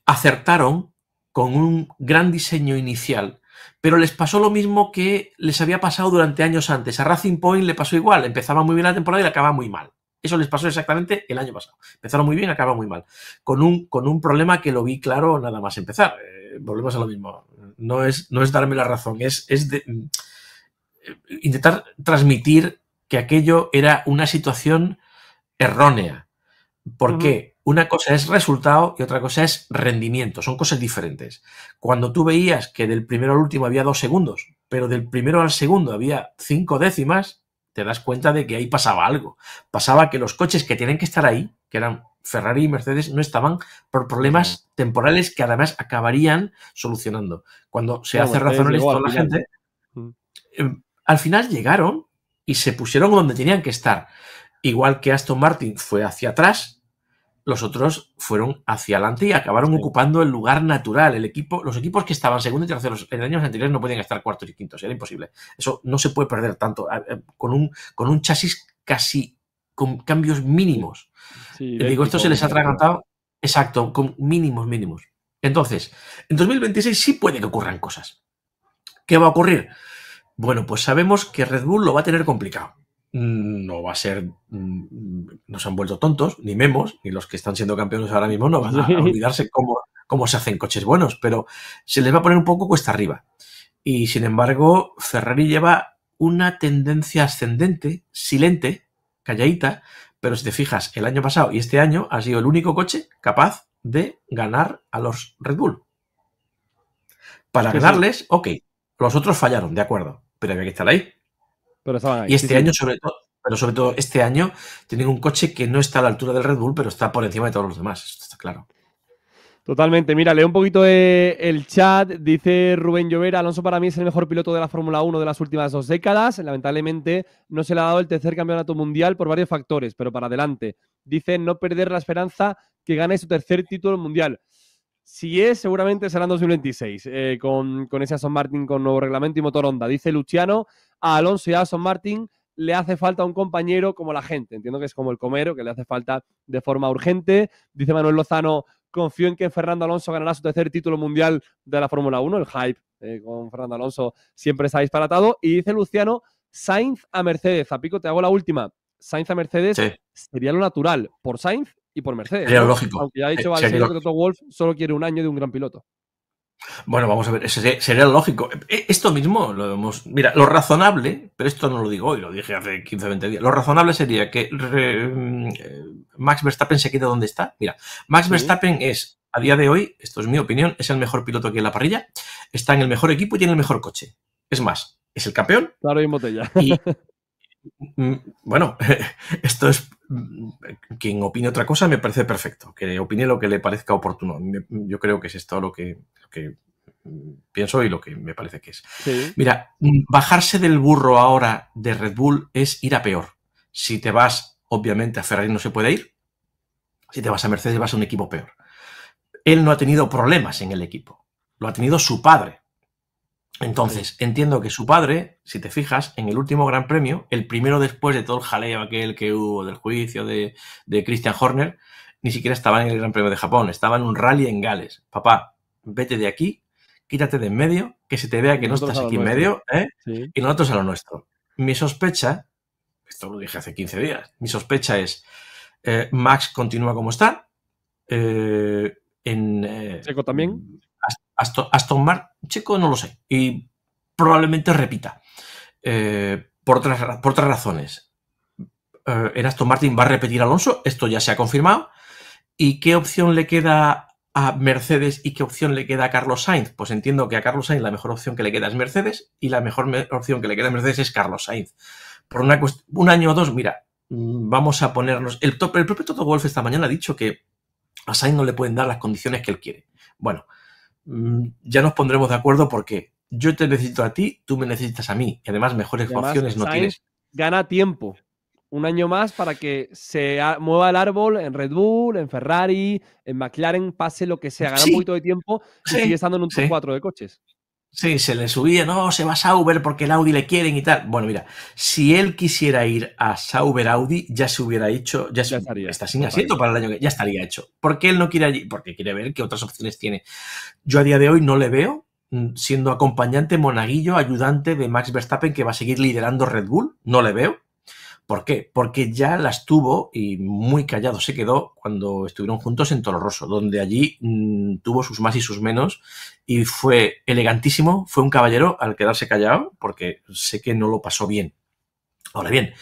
acertaron con un gran diseño inicial, pero les pasó lo mismo que les había pasado durante años antes. A Racing Point le pasó igual, empezaba muy bien la temporada y la acababa muy mal. Eso les pasó exactamente el año pasado. Empezaron muy bien, acaba muy mal. Con un, con un problema que lo vi claro nada más empezar. Eh, volvemos a lo mismo. No es, no es darme la razón, es, mm, eh, intentar transmitir que aquello era una situación errónea. ¿Por qué? Una cosa es resultado y otra cosa es rendimiento. Son cosas diferentes. Cuando tú veías que del primero al último había dos segundos, pero del primero al segundo había cinco décimas, te das cuenta de que ahí pasaba algo. Pasaba que los coches que tienen que estar ahí, que eran Ferrari y Mercedes, no estaban por problemas temporales que además acabarían solucionando. Cuando se hace razonable esto la gente, mm. em, al final llegaron y se pusieron donde tenían que estar. Igual que Aston Martin fue hacia atrás, los otros fueron hacia adelante y acabaron ocupando el lugar natural. El equipo, los equipos que estaban segundo y tercero en años anteriores no podían estar cuartos y quintos, era imposible. Eso no se puede perder tanto. Eh, con un, con un chasis casi con cambios mínimos. digo, esto se les ha atragantado. Exacto, con mínimos, mínimos. Entonces, en 2026 sí puede que ocurran cosas. ¿Qué va a ocurrir? Bueno, pues sabemos que Red Bull lo va a tener complicado. Mm, no va a ser, mm, no se han vuelto tontos, ni Memos, ni los que están siendo campeones ahora mismo, no van a, olvidarse cómo, se hacen coches buenos, pero se les va a poner un poco cuesta arriba. Y sin embargo, Ferrari lleva una tendencia ascendente, silente, calladita, pero si te fijas, el año pasado y este año ha sido el único coche capaz de ganar a los Red Bull. Para ganarles, ok, los otros fallaron, de acuerdo, pero había que estar ahí. Y este año, sobre todo, pero sobre todo este año, tienen un coche que no está a la altura del Red Bull, pero está por encima de todos los demás. Esto está claro. Totalmente. Mira, leo un poquito eh, el chat. Dice Rubén Llovera, Alonso para mí es el mejor piloto de la Fórmula 1 de las últimas dos décadas. Lamentablemente no se le ha dado el tercer campeonato mundial por varios factores, pero para adelante. Dice no perder la esperanza que gane su tercer título mundial. Si es, seguramente será en 2026, eh, con, con, ese Aston Martin con nuevo reglamento y motor Honda. Dice Luciano, a Alonso y a Aston Martin le hace falta un compañero como la gente. Entiendo que es como el comero, que le hace falta de forma urgente. Dice Manuel Lozano, confío en que Fernando Alonso ganará su tercer título mundial de la Fórmula 1. El hype eh, con Fernando Alonso siempre está disparatado. Y dice Luciano, Sainz a Mercedes. A pico te hago la última. Sainz a Mercedes sería lo natural por Sainz y por Mercedes. Sería lógico. ya ha dicho eh, que Wolf solo quiere un año de un gran piloto. Bueno, vamos a ver, sería lógico. E, esto mismo lo hemos. Mira, lo razonable, pero esto no lo digo hoy, lo dije hace 15 20 días. Lo razonable sería que mm, Max Verstappen se quede donde está. Mira, Max Verstappen es, a día de hoy, esto es mi opinión, es el mejor piloto aquí en la parrilla, está en el mejor equipo y tiene el mejor coche. Es más, es el campeón. Claro, y en botella. Y, Mm, bueno, esto es. Mm, quien opine otra cosa me parece perfecto, que opine lo que le parezca oportuno. Yo creo que es esto lo que, mm, pienso y lo que me parece que es. Mira, bajarse del burro ahora de Red Bull es ir a peor. Si te vas, obviamente, a Ferrari no se puede ir. Si te vas a Mercedes, vas a un equipo peor. Él no ha tenido problemas en el equipo. Lo ha tenido su padre. Entonces, entiendo que su padre, si te fijas, en el último Gran Premio, el primero después de todo el jaleo aquel que hubo del juicio de, Christian Horner, ni siquiera estaba en el Gran Premio de Japón, estaba en un rally en Gales. Papá, vete de aquí, quítate de en medio, que se te vea que no estás aquí en medio, ¿eh? y nosotros a lo nuestro. Mi sospecha, esto lo dije hace 15 días, mi sospecha es, eh, Max continúa como está, eh, en... Eh, también. Mm, Aston, Martin Chico, no lo sé. Y probablemente repita. Eh, por, otras, por otras razones. Eh, en Aston Martin va a repetir Alonso, esto ya se ha confirmado. ¿Y qué opción le queda a Mercedes y qué opción le queda a Carlos Sainz? Pues entiendo que a Carlos Sainz la mejor opción que le queda es Mercedes y la mejor opción que le queda a Mercedes es Carlos Sainz. Por una un año o dos, mira, mm, vamos a ponernos. El, el propio Toto Wolf esta mañana ha dicho que a Sainz no le pueden dar las condiciones que él quiere. Bueno, Mm, ya nos pondremos de acuerdo porque yo te necesito a ti, tú me necesitas a mí. Y además, mejores opciones no tienes. Gana tiempo. Un año más para que se mueva el árbol en Red Bull, en Ferrari, en McLaren, pase lo que sea. Gana mucho un poquito de tiempo y sigue estando en un top 4 de coches. Sí, se le subía, no, se va a Sauber porque el Audi le quieren y tal. Bueno, mira, si él quisiera ir a Sauber Audi, ya se hubiera hecho, ya, se, estaría, está sin asiento para el año que ya estaría hecho. ¿Por qué él no quiere allí? Porque quiere ver qué otras opciones tiene. Yo a día de hoy no le veo mm, siendo acompañante, monaguillo, ayudante de Max Verstappen que va a seguir liderando Red Bull, no le veo. ¿Por qué? Porque ya las tuvo y muy callado se quedó cuando estuvieron juntos en Toloroso, donde allí mm, tuvo sus más y sus menos y fue elegantísimo, fue un caballero al quedarse callado porque sé que no lo pasó bien. Ahora bien,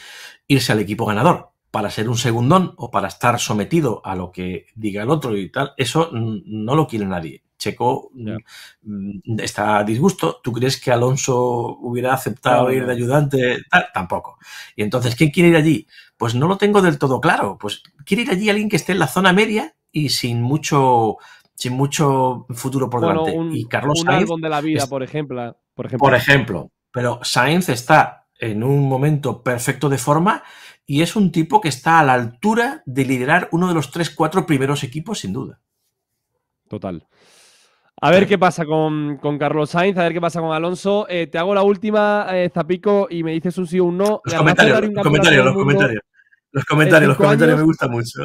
irse al equipo ganador para ser un segundón o para estar sometido a lo que diga el otro y tal, eso no lo quiere nadie. Checo mm, está a disgusto. ¿Tú crees que Alonso hubiera aceptado ir de ayudante? tampoco. Y entonces, ¿quién quiere ir allí? Pues no lo tengo del todo claro. Pues quiere ir allí alguien que esté en la zona media y sin mucho sin mucho futuro por delante. y Carlos un de la vida, por ejemplo, por ejemplo. Por ejemplo. Pero Sainz está en un momento perfecto de forma y es un tipo que está a la altura de liderar uno de los tres, cuatro primeros equipos, sin duda. Total. A ver qué pasa con, Carlos Sainz, a ver qué pasa con Alonso. Eh, te hago la última, eh, Zapico, y me dices un sí o un no. Los comentarios, los comentarios, los comentarios. Los comentarios, me gustan mucho.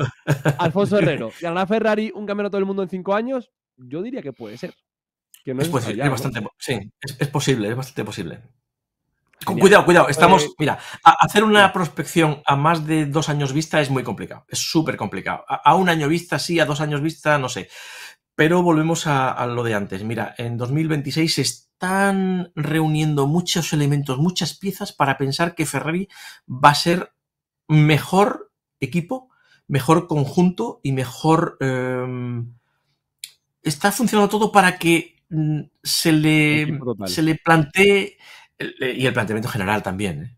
Alfonso Herrero, la Ferrari un todo el mundo en cinco años? Yo diría que puede ser. Que no es, posible, es bastante, sí, es, posible, es bastante posible. Con, cuidado, cuidado, pues, estamos, eh, mira, hacer una prospección a más de dos años vista es muy complicado, es súper complicado. a un año vista sí, a dos años vista no sé. Pero volvemos a, lo de antes. Mira, en 2026 se están reuniendo muchos elementos, muchas piezas para pensar que Ferrari va a ser mejor equipo, mejor conjunto y mejor... Em, está funcionando todo para que mm, se le, se le plantee, y el planteamiento general también, ¿eh?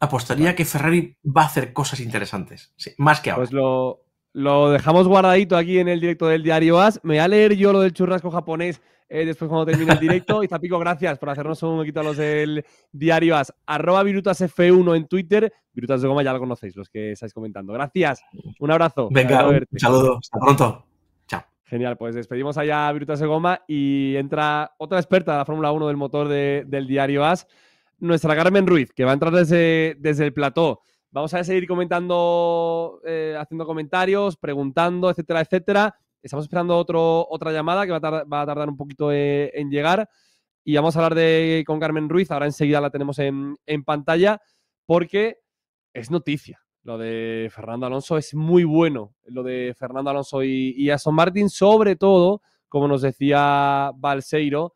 apostaría que Ferrari va a hacer cosas interesantes, más que pues ahora. Pues lo, lo dejamos guardadito aquí en el directo del diario AS. Me voy a leer yo lo del churrasco japonés eh, después cuando termine el directo. y Zapico, gracias por hacernos un poquito a los del diario AS. Arroba virutasf1 en Twitter. Virutas de goma ya lo conocéis, los que estáis comentando. Gracias. Un abrazo. Venga, un saludo. Hasta pronto. Chao. Genial, pues despedimos allá a Virutas de goma y entra otra experta de la Fórmula 1 del motor del diario AS, nuestra Carmen Ruiz, que va a entrar desde, desde el plató. Vamos a seguir comentando, eh, haciendo comentarios, preguntando, etcétera, etcétera. Estamos esperando otro, otra llamada que va a, tardar, un poquito eh, en llegar. Y vamos a hablar de, con Carmen Ruiz. Ahora enseguida la tenemos en, pantalla porque es noticia. Lo de Fernando Alonso es muy bueno. Lo de Fernando Alonso y, y Aston Martin, sobre todo, como nos decía Balseiro,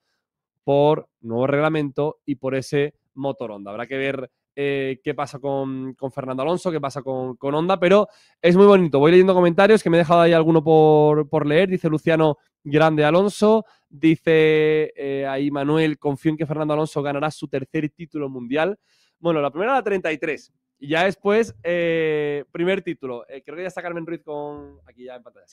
por nuevo reglamento y por ese motor Habrá que ver eh, qué pasa con, Fernando Alonso, qué pasa con, con Honda, pero es muy bonito. Voy leyendo comentarios que me he dejado ahí alguno por, por leer. Dice Luciano Grande Alonso, dice eh, ahí Manuel, confío en que Fernando Alonso ganará su tercer título mundial. Bueno, la primera la 33. Y ya después, eh, primer título. creo que ya está Carmen Ruiz con... Aquí ya en pantalla,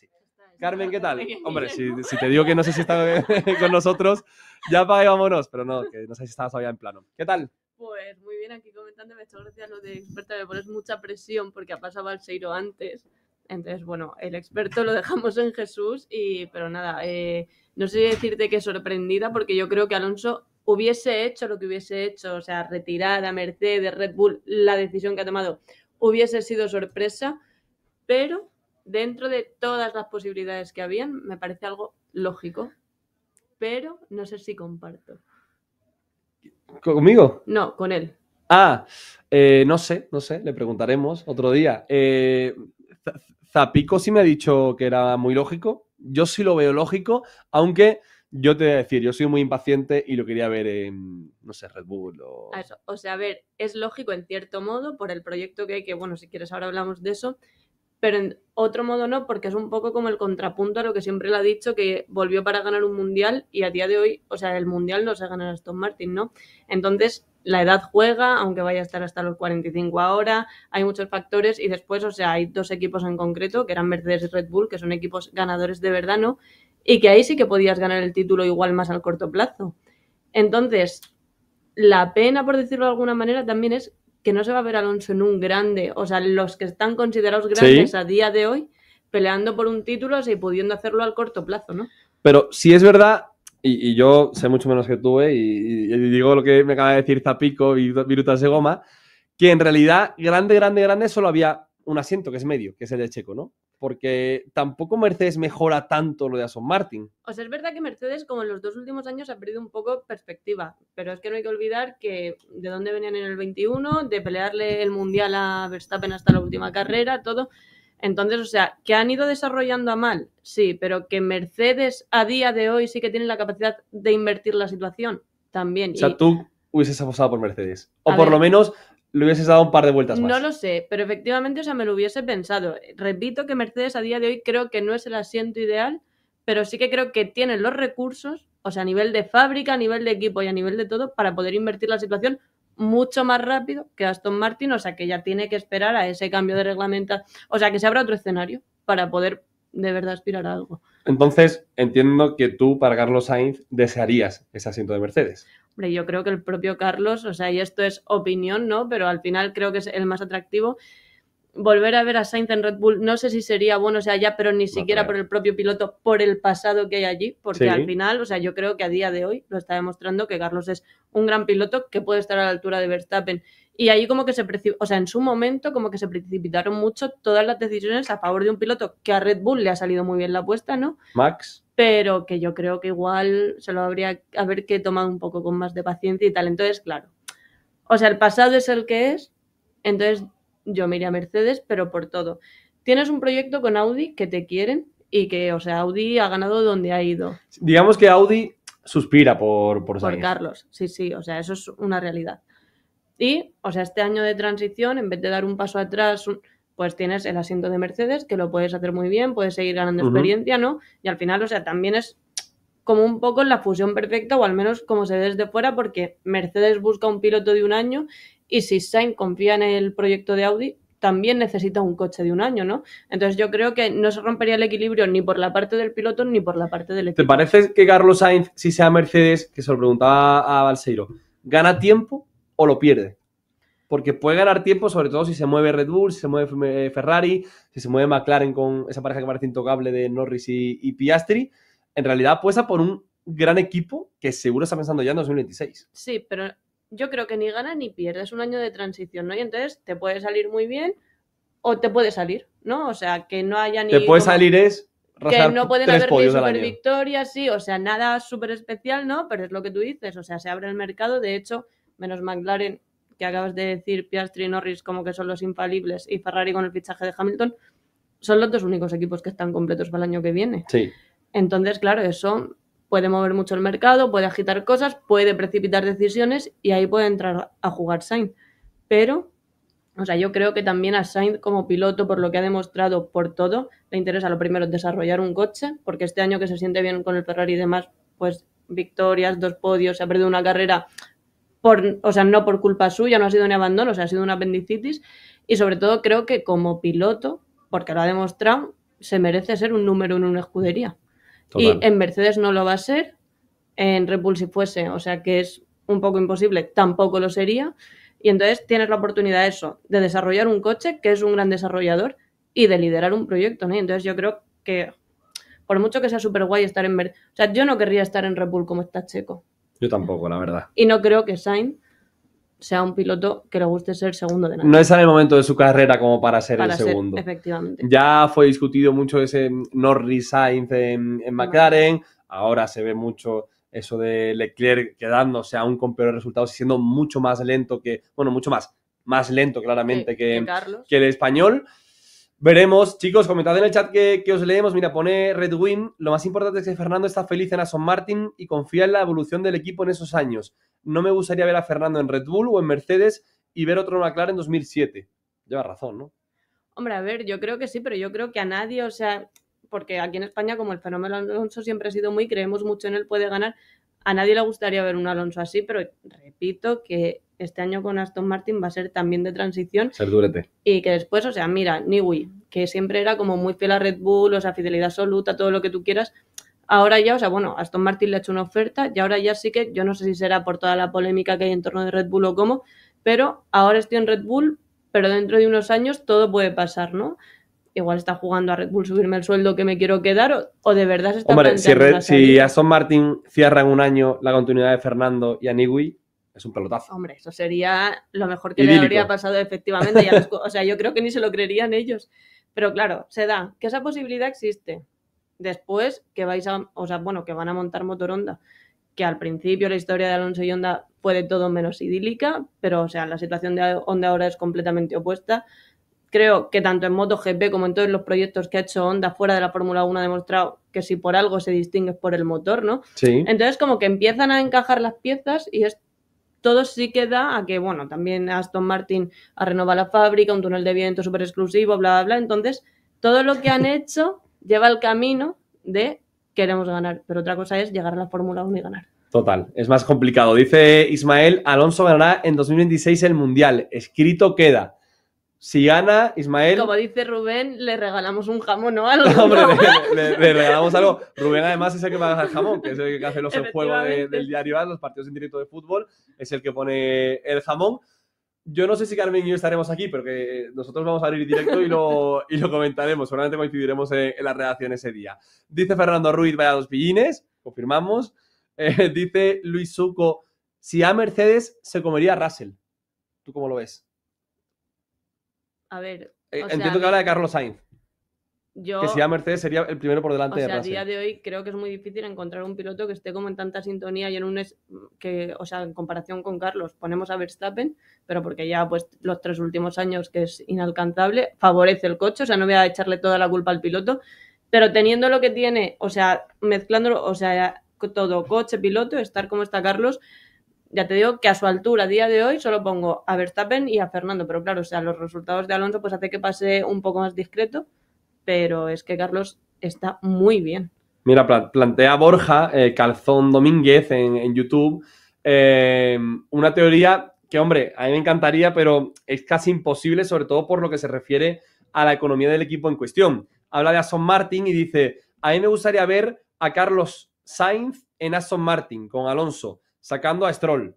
Carmen, ¿qué tal? Hombre, si, te digo que no sé si está con nosotros, ya para vámonos, pero no, que no sé si estabas todavía en plano. ¿Qué tal? Pues muy bien, aquí comentando me está gracia lo de experto me pones mucha presión porque ha pasado al Seiro antes. Entonces, bueno, el experto lo dejamos en Jesús, y, pero nada, eh, no sé decirte que sorprendida porque yo creo que Alonso hubiese hecho lo que hubiese hecho, o sea, retirar a Mercedes, Red Bull, la decisión que ha tomado, hubiese sido sorpresa, pero dentro de todas las posibilidades que habían, me parece algo lógico, pero no sé si comparto. ¿Conmigo? No, con él. Ah, eh, no sé, no sé, le preguntaremos otro día. Eh, Zapico sí me ha dicho que era muy lógico. Yo sí lo veo lógico, aunque yo te voy a decir, yo soy muy impaciente y lo quería ver en, no sé, Red Bull o... o sea, a ver, es lógico en cierto modo por el proyecto que hay, que bueno, si quieres ahora hablamos de eso, pero en otro modo no, porque es un poco como el contrapunto a lo que siempre le ha dicho, que volvió para ganar un mundial y a día de hoy, o sea, el mundial no se gana Aston Martin, ¿no? Entonces, la edad juega, aunque vaya a estar hasta los 45 ahora, hay muchos factores y después, o sea, hay dos equipos en concreto, que eran Mercedes y Red Bull, que son equipos ganadores de verdad, ¿no? Y que ahí sí que podías ganar el título igual más al corto plazo. Entonces, la pena, por decirlo de alguna manera, también es que no se va a ver Alonso en un grande, o sea, los que están considerados grandes a día de hoy, peleando por un título y pudiendo hacerlo al corto plazo, ¿no? Pero si es verdad, y, yo sé mucho menos que tú, eh, y, digo lo que me acaba de decir Zapico, y Virutas de Goma, que en realidad, grande, grande, grande, solo había un asiento que es medio, que es el de Checo, ¿no? porque tampoco Mercedes mejora tanto lo de Aston Martin. O sea, es verdad que Mercedes, como en los dos últimos años, ha perdido un poco perspectiva, pero es que no hay que olvidar que de dónde venían en el 21, de pelearle el Mundial a Verstappen hasta la última carrera, todo. Entonces, o sea, que han ido desarrollando a mal, sí, pero que Mercedes a día de hoy sí que tiene la capacidad de invertir la situación, también. O sea, tú hubieses apostado por Mercedes, o por lo menos le hubieses dado un par de vueltas más. No lo sé, pero efectivamente, sea, me lo hubiese pensado. Repito que Mercedes a día de hoy creo que no es el asiento ideal, pero sí que creo que tiene los recursos, o sea, a nivel de fábrica, a nivel de equipo y a nivel de todo, para poder invertir la situación mucho más rápido que Aston Martin, o sea, que ya tiene que esperar a ese cambio de reglamento, o sea, que se abra otro escenario para poder de verdad aspirar a algo. Entonces, entiendo que tú, para Carlos Sainz, desearías ese asiento de Mercedes. Hombre, yo creo que el propio Carlos, o sea, y esto es opinión, ¿no? Pero al final creo que es el más atractivo. Volver a ver a Sainz en Red Bull, no sé si sería bueno, o sea, ya, pero ni siquiera por el propio piloto, por el pasado que hay allí, porque al final, o sea, yo creo que a día de hoy lo está demostrando que Carlos es un gran piloto que puede estar a la altura de Verstappen. Y ahí como que se, o sea, en su momento como que se precipitaron mucho todas las decisiones a favor de un piloto que a Red Bull le ha salido muy bien la apuesta, ¿no? Max pero que yo creo que igual se lo habría haber que tomar un poco con más de paciencia y tal. Entonces, claro, o sea, el pasado es el que es, entonces yo me a Mercedes, pero por todo. Tienes un proyecto con Audi que te quieren y que, o sea, Audi ha ganado donde ha ido. Digamos que Audi suspira por, por, Carlos, sí, sí, o sea, eso es una realidad. Y, o sea, este año de transición, en vez de dar un paso atrás, pues tienes el asiento de Mercedes, que lo puedes hacer muy bien, puedes seguir ganando experiencia, ¿no? Y al final, o sea, también es como un poco la fusión perfecta, o al menos como se ve desde fuera, porque Mercedes busca un piloto de un año y si Sainz confía en el proyecto de Audi, también necesita un coche de un año, ¿no? Entonces yo creo que no se rompería el equilibrio ni por la parte del piloto ni por la parte del equipo. ¿Te parece que Carlos Sainz, si sea Mercedes, que se lo preguntaba a Balseiro, gana tiempo o lo pierde? porque puede ganar tiempo, sobre todo si se mueve Red Bull, si se mueve eh, Ferrari, si se mueve McLaren con esa pareja que parece intocable de Norris y, Piastri. En realidad apuesta por un gran equipo que seguro está pensando ya en 2026. Sí, pero yo creo que ni gana ni pierdes un año de transición, ¿no? Y entonces te puede salir muy bien o te puede salir, ¿no? O sea, que no haya ni... Te puede salir es... Que no pueden haber ni super victorias, sí, o sea, nada súper especial, ¿no? Pero es lo que tú dices, o sea, se abre el mercado, de hecho, menos McLaren que acabas de decir, Piastri y Norris como que son los infalibles y Ferrari con el fichaje de Hamilton, son los dos únicos equipos que están completos para el año que viene. Sí. Entonces, claro, eso puede mover mucho el mercado, puede agitar cosas, puede precipitar decisiones y ahí puede entrar a jugar Sainz. Pero, o sea, yo creo que también a Sainz como piloto, por lo que ha demostrado por todo, le interesa lo primero desarrollar un coche, porque este año que se siente bien con el Ferrari y demás, pues victorias, dos podios, se ha perdido una carrera o sea, no por culpa suya, no ha sido ni abandono, o sea, ha sido una apendicitis. Y sobre todo creo que como piloto, porque lo ha demostrado, se merece ser un número en una escudería. Y en Mercedes no lo va a ser, en Red si fuese, o sea que es un poco imposible, tampoco lo sería. Y entonces tienes la oportunidad eso, de desarrollar un coche, que es un gran desarrollador, y de liderar un proyecto, entonces yo creo que, por mucho que sea súper guay estar en... o sea, yo no querría estar en Red como está Checo. Yo tampoco, la verdad. Y no creo que Sainz sea un piloto que le guste ser segundo de nadie. No es en el momento de su carrera como para ser para el segundo. efectivamente. Ya fue discutido mucho ese Norris Sainz en, McLaren. Ahora se ve mucho eso de Leclerc quedándose aún con peores resultados y siendo mucho más lento que, bueno, mucho más, más lento claramente que, que el español. Veremos, chicos, comentad en el chat que, os leemos. Mira, pone Redwin. Lo más importante es que Fernando está feliz en Aston Martin y confía en la evolución del equipo en esos años. No me gustaría ver a Fernando en Red Bull o en Mercedes y ver otro McLaren en 2007. Lleva razón, ¿no? Hombre, a ver, yo creo que sí, pero yo creo que a nadie, o sea, porque aquí en España, como el fenómeno Alonso siempre ha sido muy, creemos mucho en él, puede ganar. A nadie le gustaría ver un Alonso así, pero repito que este año con Aston Martin va a ser también de transición. Ser Y que después, o sea, mira, Niwi, que siempre era como muy fiel a Red Bull, o sea, fidelidad absoluta, todo lo que tú quieras. Ahora ya, o sea, bueno, Aston Martin le ha hecho una oferta y ahora ya sí que, yo no sé si será por toda la polémica que hay en torno de Red Bull o cómo, pero ahora estoy en Red Bull, pero dentro de unos años todo puede pasar, ¿no? igual está jugando a Red Bull subirme el sueldo que me quiero quedar o, de verdad se está Hombre, si, Red, si Aston Martin cierra en un año la continuidad de Fernando y a Niwi es un pelotazo. Hombre, eso sería lo mejor que le habría pasado efectivamente. o sea, yo creo que ni se lo creerían ellos. Pero claro, se da, que esa posibilidad existe. Después que vais a, o sea, bueno, que van a montar motor Honda. que al principio la historia de Alonso y Honda fue de todo menos idílica, pero o sea, la situación de Honda ahora es completamente opuesta. Creo que tanto en MotoGP como en todos los proyectos que ha hecho Honda fuera de la Fórmula 1 ha demostrado que si por algo se distingue es por el motor, ¿no? Sí. Entonces como que empiezan a encajar las piezas y es todo sí queda a que, bueno, también Aston Martin ha renovado la fábrica, un túnel de viento súper exclusivo, bla, bla, bla. Entonces, todo lo que han hecho lleva el camino de queremos ganar, pero otra cosa es llegar a la Fórmula 1 y ganar. Total, es más complicado. Dice Ismael, Alonso ganará en 2026 el Mundial. Escrito queda. Si gana Ismael. Como dice Rubén, le regalamos un jamón o algo. ¿no? le, regalamos algo. Rubén, además, es el que va a el jamón, que es el que hace los juegos del diario A, los partidos en directo de fútbol, es el que pone el jamón. Yo no sé si Carmen y yo estaremos aquí, pero nosotros vamos a abrir directo y lo, comentaremos. Seguramente coincidiremos en, la redacción ese día. Dice Fernando Ruiz, vaya los pillines, confirmamos. Eh, dice Luis Suco, si a Mercedes se comería Russell. ¿Tú cómo lo ves? A ver. Eh, entiendo que habla de Carlos Sainz. Yo, que si a Mercedes sería el primero por delante de A día de hoy creo que es muy difícil encontrar un piloto que esté como en tanta sintonía y en un que, o sea, en comparación con Carlos, ponemos a Verstappen, pero porque ya pues los tres últimos años que es inalcanzable, favorece el coche, o sea, no voy a echarle toda la culpa al piloto, pero teniendo lo que tiene, o sea, mezclándolo, o sea, todo coche, piloto, estar como está Carlos, ya te digo que a su altura, a día de hoy, solo pongo a Verstappen y a Fernando, pero claro, o sea, los resultados de Alonso pues hace que pase un poco más discreto, pero es que Carlos está muy bien. Mira, plantea Borja, eh, Calzón Domínguez en, YouTube, eh, una teoría que, hombre, a mí me encantaría, pero es casi imposible, sobre todo por lo que se refiere a la economía del equipo en cuestión. Habla de Aston Martin y dice, a mí me gustaría ver a Carlos Sainz en Aston Martin con Alonso sacando a Stroll.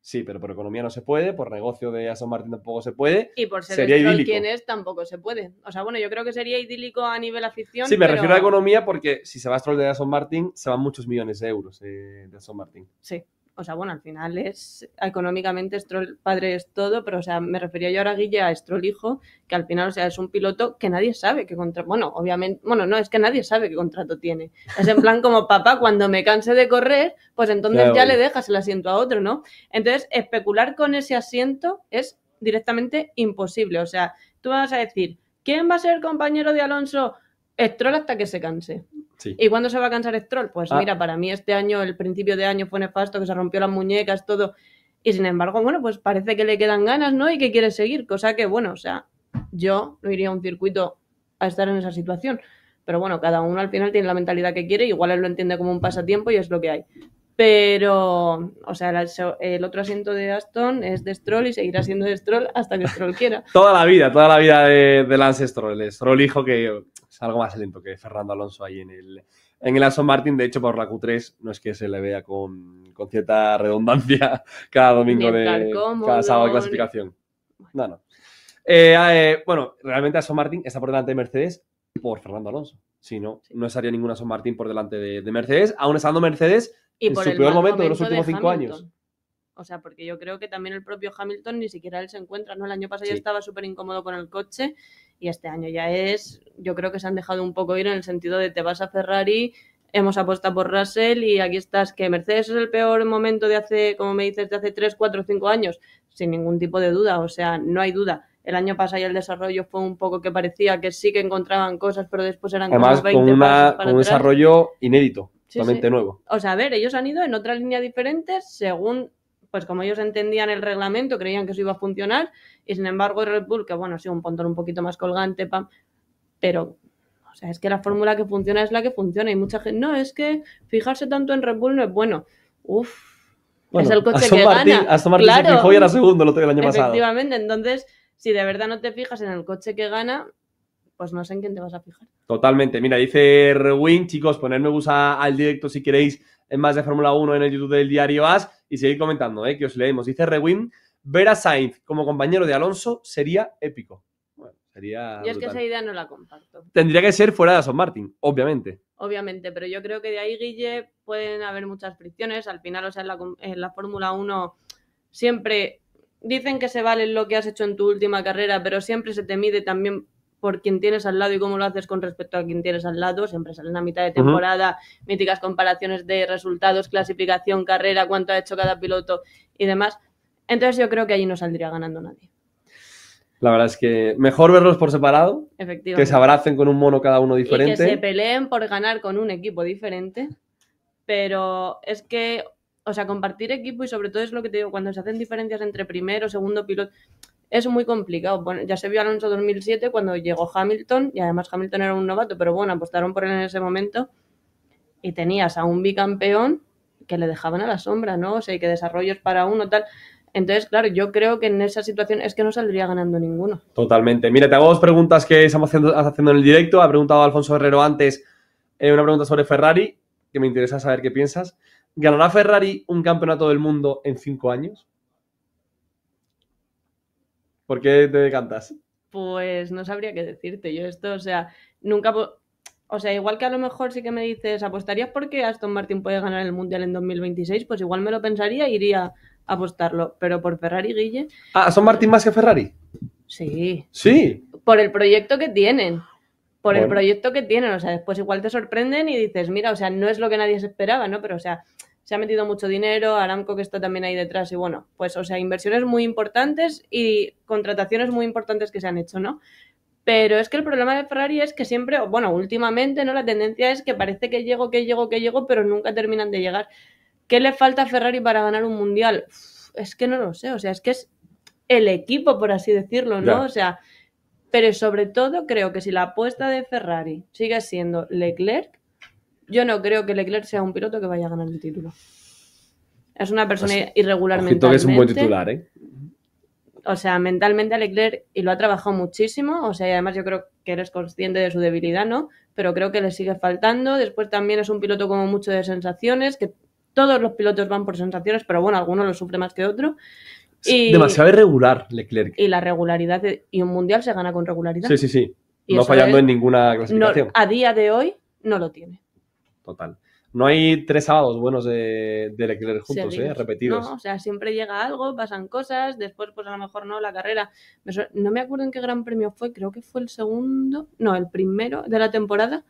Sí, pero por economía no se puede, por negocio de Aston Martin tampoco se puede. Y por ser sería Stroll quien es, tampoco se puede. O sea, bueno, yo creo que sería idílico a nivel afición. Sí, me refiero a economía porque si se va a Stroll de Aston Martin, se van muchos millones de euros eh, de Aston Martin. Sí o sea, bueno, al final es, económicamente Stroll padre es todo, pero, o sea, me refería yo ahora a Guille, a Stroll hijo, que al final, o sea, es un piloto que nadie sabe qué contrato, bueno, obviamente, bueno, no, es que nadie sabe qué contrato tiene. Es en plan como, papá, cuando me canse de correr, pues entonces ya le dejas el asiento a otro, ¿no? Entonces, especular con ese asiento es directamente imposible, o sea, tú vas a decir, ¿quién va a ser el compañero de Alonso? Stroll hasta que se canse. ¿Y cuándo se va a cansar el Pues ah. mira, para mí este año, el principio de año fue nefasto, que se rompió las muñecas, todo. Y sin embargo, bueno, pues parece que le quedan ganas, ¿no? Y que quiere seguir, cosa que, bueno, o sea, yo no iría a un circuito a estar en esa situación. Pero bueno, cada uno al final tiene la mentalidad que quiere, igual él lo entiende como un pasatiempo y es lo que hay. Pero, o sea, el otro asiento de Aston es de Stroll y seguirá siendo de Stroll hasta que Stroll quiera. toda la vida, toda la vida de, de Lance Stroll. El Stroll hijo que es algo más lento que Fernando Alonso ahí en el, en el Aston Martin. De hecho, por la Q3 no es que se le vea con, cierta redundancia cada domingo de cada sábado de clasificación. No, no. Eh, eh, bueno, realmente Aston Martin está por delante de Mercedes por Fernando Alonso. Si no, no estaría ningún Aston Martin por delante de, de Mercedes, aún estando Mercedes su peor momento, de los últimos cinco años. O sea, porque yo creo que también el propio Hamilton ni siquiera él se encuentra, ¿no? El año pasado ya estaba súper incómodo con el coche y este año ya es, yo creo que se han dejado un poco ir en el sentido de te vas a Ferrari, hemos apostado por Russell y aquí estás, que Mercedes es el peor momento de hace, como me dices, de hace 3, 4, cinco años, sin ningún tipo de duda, o sea, no hay duda. El año pasado ya el desarrollo fue un poco que parecía que sí que encontraban cosas, pero después eran Además, cosas 20 con, un desarrollo inédito nuevo. O sea, a ver, ellos han ido en otra línea diferente según, pues como ellos entendían el reglamento, creían que eso iba a funcionar y sin embargo Red Bull, que bueno, ha sido un pontón un poquito más colgante, pam, pero... O sea, es que la fórmula que funciona es la que funciona y mucha gente, no, es que fijarse tanto en Red Bull no es bueno. Uf, es el coche que gana. Aston Martin claro. se fijó y era segundo el año pasado. Efectivamente, entonces, si de verdad no te fijas en el coche que gana, pues no sé en quién te vas a fijar. Totalmente. Mira, dice Rewin, chicos, ponedme bus al directo si queréis en más de Fórmula 1 en el YouTube del diario AS y seguir comentando, ¿eh? que os leemos. Dice Rewin, ver a Sainz como compañero de Alonso sería épico. Bueno, sería. Yo es que esa idea no la comparto. Tendría que ser fuera de Aston Martin, obviamente. Obviamente, pero yo creo que de ahí, Guille, pueden haber muchas fricciones. Al final, o sea, en la, en la Fórmula 1 siempre dicen que se vale lo que has hecho en tu última carrera, pero siempre se te mide también por quien tienes al lado y cómo lo haces con respecto a quien tienes al lado. Siempre salen a mitad de temporada míticas comparaciones de resultados, clasificación, carrera, cuánto ha hecho cada piloto y demás. Entonces yo creo que allí no saldría ganando nadie. La verdad es que mejor verlos por separado, que se abracen con un mono cada uno diferente. que se peleen por ganar con un equipo diferente, pero es que, o sea, compartir equipo y sobre todo es lo que te digo, cuando se hacen diferencias entre primero, segundo piloto, es muy complicado. Bueno, ya se vio Alonso 2007 cuando llegó Hamilton, y además Hamilton era un novato, pero bueno, apostaron por él en ese momento. Y tenías a un bicampeón que le dejaban a la sombra, ¿no? O sea, y que desarrollos para uno, tal. Entonces, claro, yo creo que en esa situación es que no saldría ganando ninguno. Totalmente. Mira, te hago dos preguntas que estamos haciendo, haciendo en el directo. Ha preguntado Alfonso Herrero antes eh, una pregunta sobre Ferrari, que me interesa saber qué piensas. ¿Ganará Ferrari un campeonato del mundo en cinco años? ¿Por qué te decantas? Pues no sabría qué decirte. Yo esto, o sea, nunca... O sea, igual que a lo mejor sí que me dices, ¿apostarías porque Aston Martin puede ganar el Mundial en 2026? Pues igual me lo pensaría e iría a apostarlo. Pero por Ferrari, Guille... Ah, ¿Aston Martin más que Ferrari? Sí. Sí. Por el proyecto que tienen. Por el proyecto que tienen. O sea, después igual te sorprenden y dices, mira, o sea, no es lo que nadie se esperaba, ¿no? Pero, o sea, se ha metido mucho dinero, Aramco que está también ahí detrás y bueno, pues o sea, inversiones muy importantes y contrataciones muy importantes que se han hecho, ¿no? Pero es que el problema de Ferrari es que siempre, bueno, últimamente, ¿no? La tendencia es que parece que llego, que llego, que llego, pero nunca terminan de llegar. ¿Qué le falta a Ferrari para ganar un mundial? es que no lo sé, o sea, es que es el equipo, por así decirlo, ¿no? O sea, pero sobre todo creo que si la apuesta de Ferrari sigue siendo Leclerc, yo no creo que Leclerc sea un piloto que vaya a ganar el título. Es una persona irregular mentalmente. que es un buen titular, ¿eh? O sea, mentalmente a Leclerc, y lo ha trabajado muchísimo, o sea, y además yo creo que eres consciente de su debilidad, ¿no? Pero creo que le sigue faltando. Después también es un piloto como mucho de sensaciones, que todos los pilotos van por sensaciones, pero bueno, algunos lo sufre más que otro. Y, demasiado irregular Leclerc. Y la regularidad, y un mundial se gana con regularidad. Sí, sí, sí. no fallando en ninguna clasificación. a día de hoy no lo tiene total. No hay tres sábados buenos de, de Leclerc juntos, ¿eh? repetidos. No, o sea, siempre llega algo, pasan cosas, después pues a lo mejor no, la carrera. No me acuerdo en qué gran premio fue, creo que fue el segundo, no, el primero de la temporada,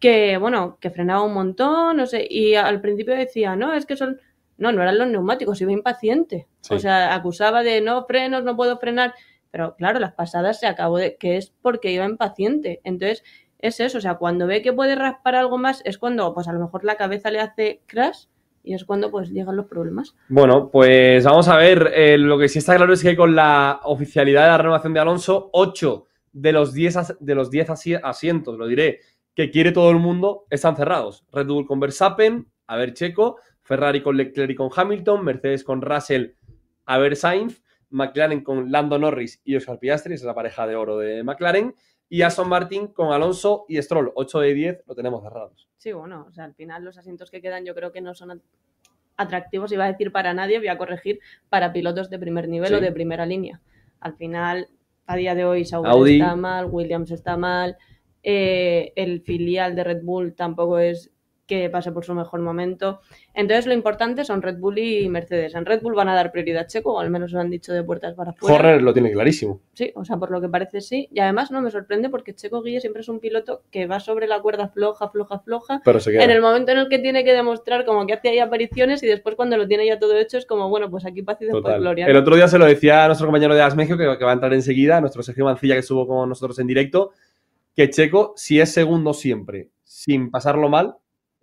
que bueno, que frenaba un montón, no sé, y al principio decía, no, es que son... No, no eran los neumáticos, iba impaciente. O sea, acusaba de no frenos, no puedo frenar pero claro, las pasadas se acabó de que es porque iba impaciente. Entonces, es eso, o sea, cuando ve que puede raspar algo más es cuando pues a lo mejor la cabeza le hace crash y es cuando pues llegan los problemas. Bueno, pues vamos a ver, eh, lo que sí está claro es que con la oficialidad de la renovación de Alonso, 8 de los 10, de los 10 asientos, lo diré, que quiere todo el mundo, están cerrados. Red Bull con Verstappen, a ver Checo, Ferrari con Leclerc y con Hamilton, Mercedes con Russell, a ver Sainz, McLaren con Lando Norris y Oscar Piastri, es la pareja de oro de McLaren, y Aston Martín con Alonso y Stroll. 8 de 10 lo tenemos cerrados. Sí, bueno, o sea, al final los asientos que quedan yo creo que no son atractivos, iba a decir para nadie, voy a corregir, para pilotos de primer nivel o de primera línea. Al final, a día de hoy, Sauber está mal, Williams está mal, eh, el filial de Red Bull tampoco es que pase por su mejor momento. Entonces, lo importante son Red Bull y Mercedes. En Red Bull van a dar prioridad Checo, o al menos lo han dicho de puertas para afuera. Horner lo tiene clarísimo. Sí, o sea, por lo que parece sí. Y además no me sorprende porque Checo Guille siempre es un piloto que va sobre la cuerda floja, floja, floja. Pero se queda. En el momento en el que tiene que demostrar como que hace ahí apariciones y después cuando lo tiene ya todo hecho es como, bueno, pues aquí paz y después gloria. El otro día se lo decía a nuestro compañero de As que, que va a entrar enseguida, nuestro Sergio Mancilla que estuvo con nosotros en directo, que Checo, si es segundo siempre, sin pasarlo mal,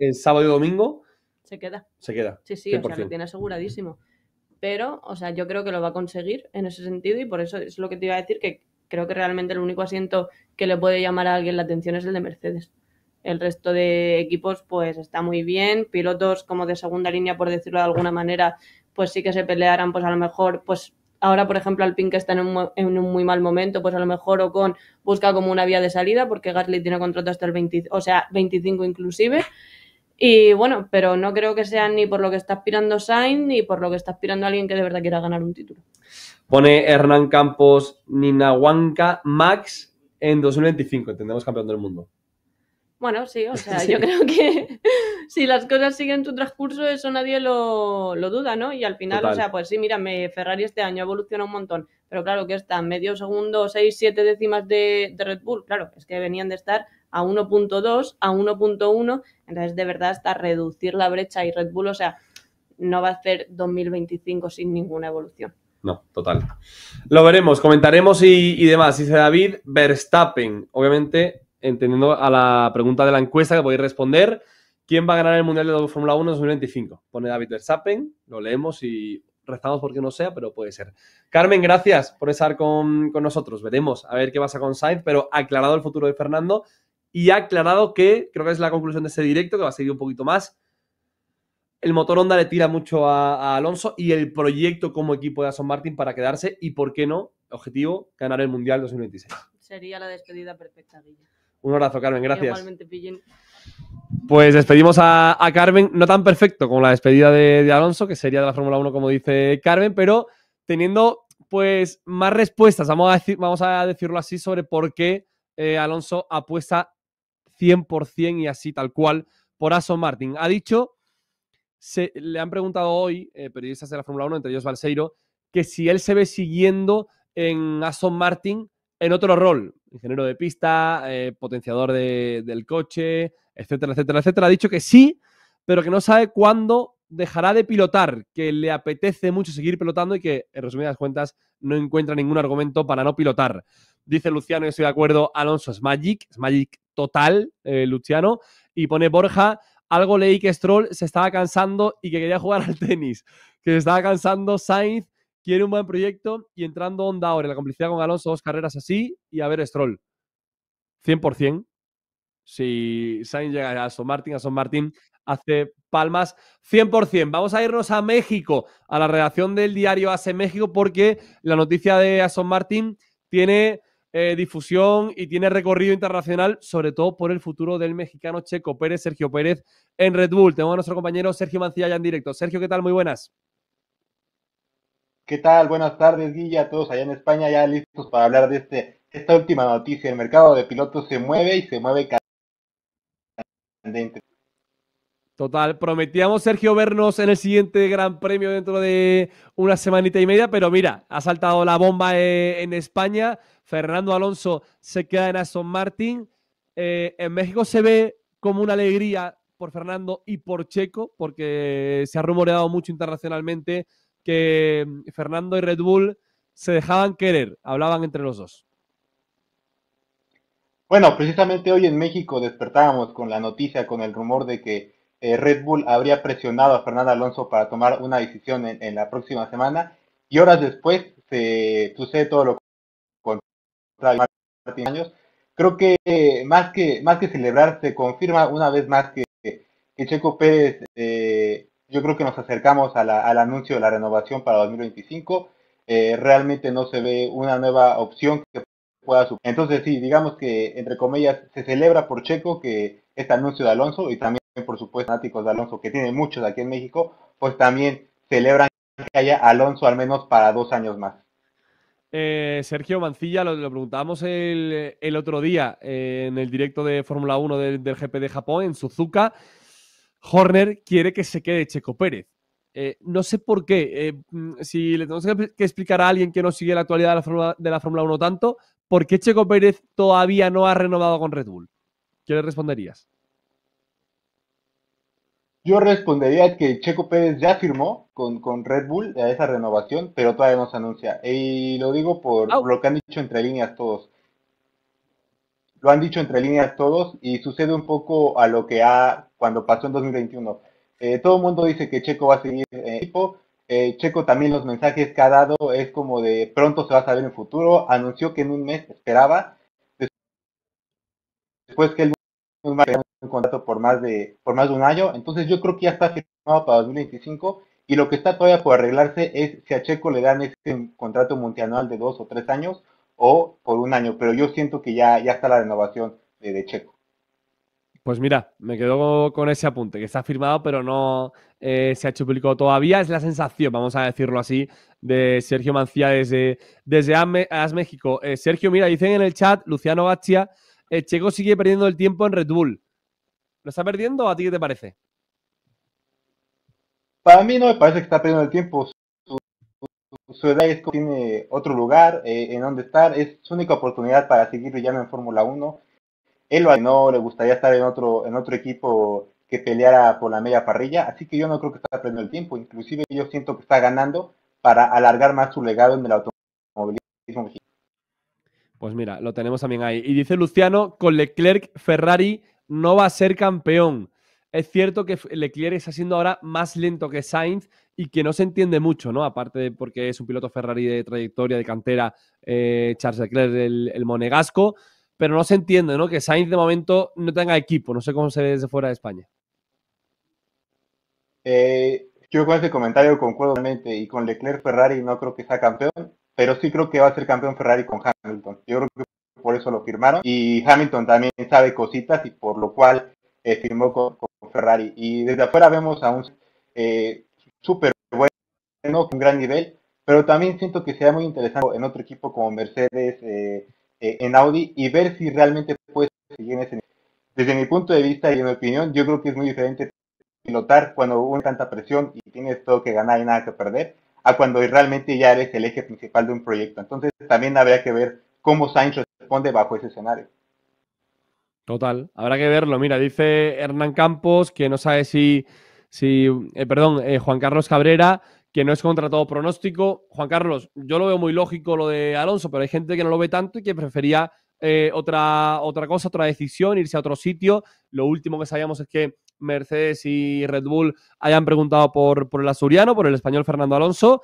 el sábado y domingo. Se queda. Se queda. Sí, sí, o sea, lo tiene aseguradísimo. Pero, o sea, yo creo que lo va a conseguir en ese sentido y por eso es lo que te iba a decir, que creo que realmente el único asiento que le puede llamar a alguien la atención es el de Mercedes. El resto de equipos, pues está muy bien. Pilotos como de segunda línea, por decirlo de alguna manera, pues sí que se pelearán, pues a lo mejor, pues ahora, por ejemplo, Alpine que está en un, muy mal momento, pues a lo mejor Ocon busca como una vía de salida porque Gasly tiene contrato hasta el 20, o sea, 25 inclusive. Y bueno, pero no creo que sea ni por lo que está aspirando Sainz ni por lo que está aspirando alguien que de verdad quiera ganar un título. Pone Hernán Campos, Ninahuanca, Max en 2025. Entendemos campeón del mundo. Bueno, sí, o sea, yo creo que si las cosas siguen tu transcurso, eso nadie lo, lo duda, ¿no? Y al final, o sea, pues sí, mira, Ferrari este año evoluciona un montón, pero claro que está medio segundo, seis, siete décimas de Red Bull, claro, es que venían de estar a 1.2, a 1.1, entonces de verdad hasta reducir la brecha y Red Bull, o sea, no va a ser 2025 sin ninguna evolución. No, total. Lo veremos, comentaremos y, demás. Dice David Verstappen, obviamente, entendiendo a la pregunta de la encuesta que podéis responder, ¿quién va a ganar el Mundial de Fórmula 1 en 2025? Pone David Verstappen, lo leemos y rezamos porque no sea, pero puede ser. Carmen, gracias por estar con, con nosotros. Veremos a ver qué pasa con Sainz, pero aclarado el futuro de Fernando, y ha aclarado que, creo que es la conclusión de ese directo, que va a seguir un poquito más, el motor Honda le tira mucho a, Alonso y el proyecto como equipo de Aston Martin para quedarse y, ¿por qué no? Objetivo, ganar el Mundial 2026. Sería la despedida perfecta, Un abrazo, Carmen, gracias. Pues despedimos a, Carmen, no tan perfecto como la despedida de, Alonso, que sería de la Fórmula 1, como dice Carmen, pero teniendo pues más respuestas, vamos a, decir, vamos a decirlo así, sobre por qué eh, Alonso apuesta 100% y así tal cual por Aston Martin. Ha dicho, se, le han preguntado hoy eh, periodistas de la Fórmula 1, entre ellos Balseiro, que si él se ve siguiendo en Aston Martin en otro rol, ingeniero de pista, eh, potenciador del coche, etcétera, etcétera, etcétera. Ha dicho que sí, pero que no sabe cuándo dejará de pilotar, que le apetece mucho seguir pilotando y que, en resumidas cuentas, no encuentra ningún argumento para no pilotar. Dice Luciano, y estoy de acuerdo, Alonso es Magic, es Magic total, eh, Luciano, y pone Borja, algo leí que Stroll se estaba cansando y que quería jugar al tenis, que se estaba cansando Sainz, quiere un buen proyecto y entrando onda ahora, la complicidad con Alonso, dos carreras así y a ver Stroll. 100%. Si Sainz llega a martín, Martin, son Martín hace palmas 100%. Vamos a irnos a México, a la redacción del diario Hace México, porque la noticia de son Martín tiene eh, difusión y tiene recorrido internacional, sobre todo por el futuro del mexicano Checo Pérez, Sergio Pérez, en Red Bull. Tengo a nuestro compañero Sergio Mancilla ya en directo. Sergio, ¿qué tal? Muy buenas. ¿Qué tal? Buenas tardes, Guilla, a todos allá en España, ya listos para hablar de este, esta última noticia. El mercado de pilotos se mueve y se mueve candente. Total, prometíamos Sergio vernos en el siguiente Gran Premio dentro de una semanita y media, pero mira, ha saltado la bomba eh, en España. Fernando Alonso se queda en Aston Martin. Eh, en México se ve como una alegría por Fernando y por Checo, porque se ha rumoreado mucho internacionalmente que mm, Fernando y Red Bull se dejaban querer, hablaban entre los dos. Bueno, precisamente hoy en México despertábamos con la noticia, con el rumor de que eh, Red Bull habría presionado a Fernando Alonso para tomar una decisión en, la próxima semana y horas después se sucede todo lo contrario. Martín años. Creo que eh, más que más que celebrar se confirma una vez más que, Checo Pérez, eh, yo creo que nos acercamos al anuncio de la renovación para 2025. realmente no se ve una nueva opción que pueda Entonces sí, digamos que entre comillas se celebra por Checo que este anuncio de Alonso y también por supuesto, fanáticos de Alonso, que tiene muchos aquí en México, pues también celebran que haya Alonso al menos para dos años más. Eh, Sergio Mancilla, lo, preguntábamos el, otro día eh, en el directo de Fórmula 1 del, GP de Japón, en Suzuka. Horner quiere que se quede Checo Pérez. Eh, no sé por qué. Mm, si le tenemos que, explicar a alguien que no sigue la actualidad la, de la Fórmula 1 tanto, ¿por qué Checo Pérez todavía no ha renovado con Red Bull? ¿Qué le responderías? Yo respondería que Checo Pérez ya firmó con, con Red Bull a esa renovación, pero todavía no se anuncia. Y lo digo por lo que han dicho entre líneas todos. Lo han dicho entre líneas todos y sucede un poco a lo que ha cuando pasó en 2021. Eh, todo el mundo dice que Checo va a seguir en equipo. Eh, Checo también los mensajes que ha dado es como de pronto se va a saber en futuro. Anunció que en un mes esperaba. Después que él un contrato por más de por más de un año, entonces yo creo que ya está firmado para 2025 y lo que está todavía por arreglarse es si a Checo le dan ese contrato multianual de dos o tres años o por un año, pero yo siento que ya, ya está la renovación de, Checo. Pues mira, me quedo con ese apunte, que está firmado, pero no eh, se ha hecho público todavía. Es la sensación, vamos a decirlo así, de Sergio Mancía desde, desde AS México. Eh, Sergio, mira, dicen en el chat, Luciano Gachia, eh, Checo sigue perdiendo el tiempo en Red Bull. ¿Lo está perdiendo a ti qué te parece? Para mí no me parece que está perdiendo el tiempo. Su, edad es, tiene otro lugar eh, en donde estar. Es su única oportunidad para seguir brillando en Fórmula 1. Él no le gustaría estar en otro, en otro equipo que peleara por la media parrilla. Así que yo no creo que está perdiendo el tiempo. Inclusive yo siento que está ganando para alargar más su legado en el automovilismo. Pues mira, lo tenemos también ahí. Y dice Luciano, con Leclerc, Ferrari no va a ser campeón. Es cierto que Leclerc está siendo ahora más lento que Sainz y que no se entiende mucho, ¿no? Aparte de porque es un piloto Ferrari de trayectoria, de cantera, eh, Charles Leclerc, el, monegasco, pero no se entiende, ¿no? Que Sainz de momento no tenga equipo, no sé cómo se ve desde fuera de España. Eh, yo con ese comentario concuerdo realmente y con Leclerc Ferrari no creo que sea campeón, pero sí creo que va a ser campeón Ferrari con Hamilton. Yo creo que por eso lo firmaron. Y Hamilton también sabe cositas y por lo cual eh, firmó con, Ferrari. Y desde afuera vemos a un eh, súper bueno, con gran nivel, pero también siento que sea muy interesante en otro equipo como Mercedes, eh, en Audi, y ver si realmente puede seguir en ese nivel. Desde mi punto de vista y en mi opinión, yo creo que es muy diferente pilotar cuando uno tanta presión y tienes todo que ganar y nada que perder, a cuando realmente ya eres el eje principal de un proyecto. Entonces también habría que ver cómo Sainz responde bajo ese escenario. Total, habrá que verlo. Mira, dice Hernán Campos que no sabe si, si eh, perdón, eh, Juan Carlos Cabrera, que no es contra todo pronóstico. Juan Carlos, yo lo veo muy lógico lo de Alonso, pero hay gente que no lo ve tanto y que prefería eh, otra, otra cosa, otra decisión, irse a otro sitio. Lo último que sabíamos es que Mercedes y Red Bull hayan preguntado por, por el azuriano, por el español Fernando Alonso,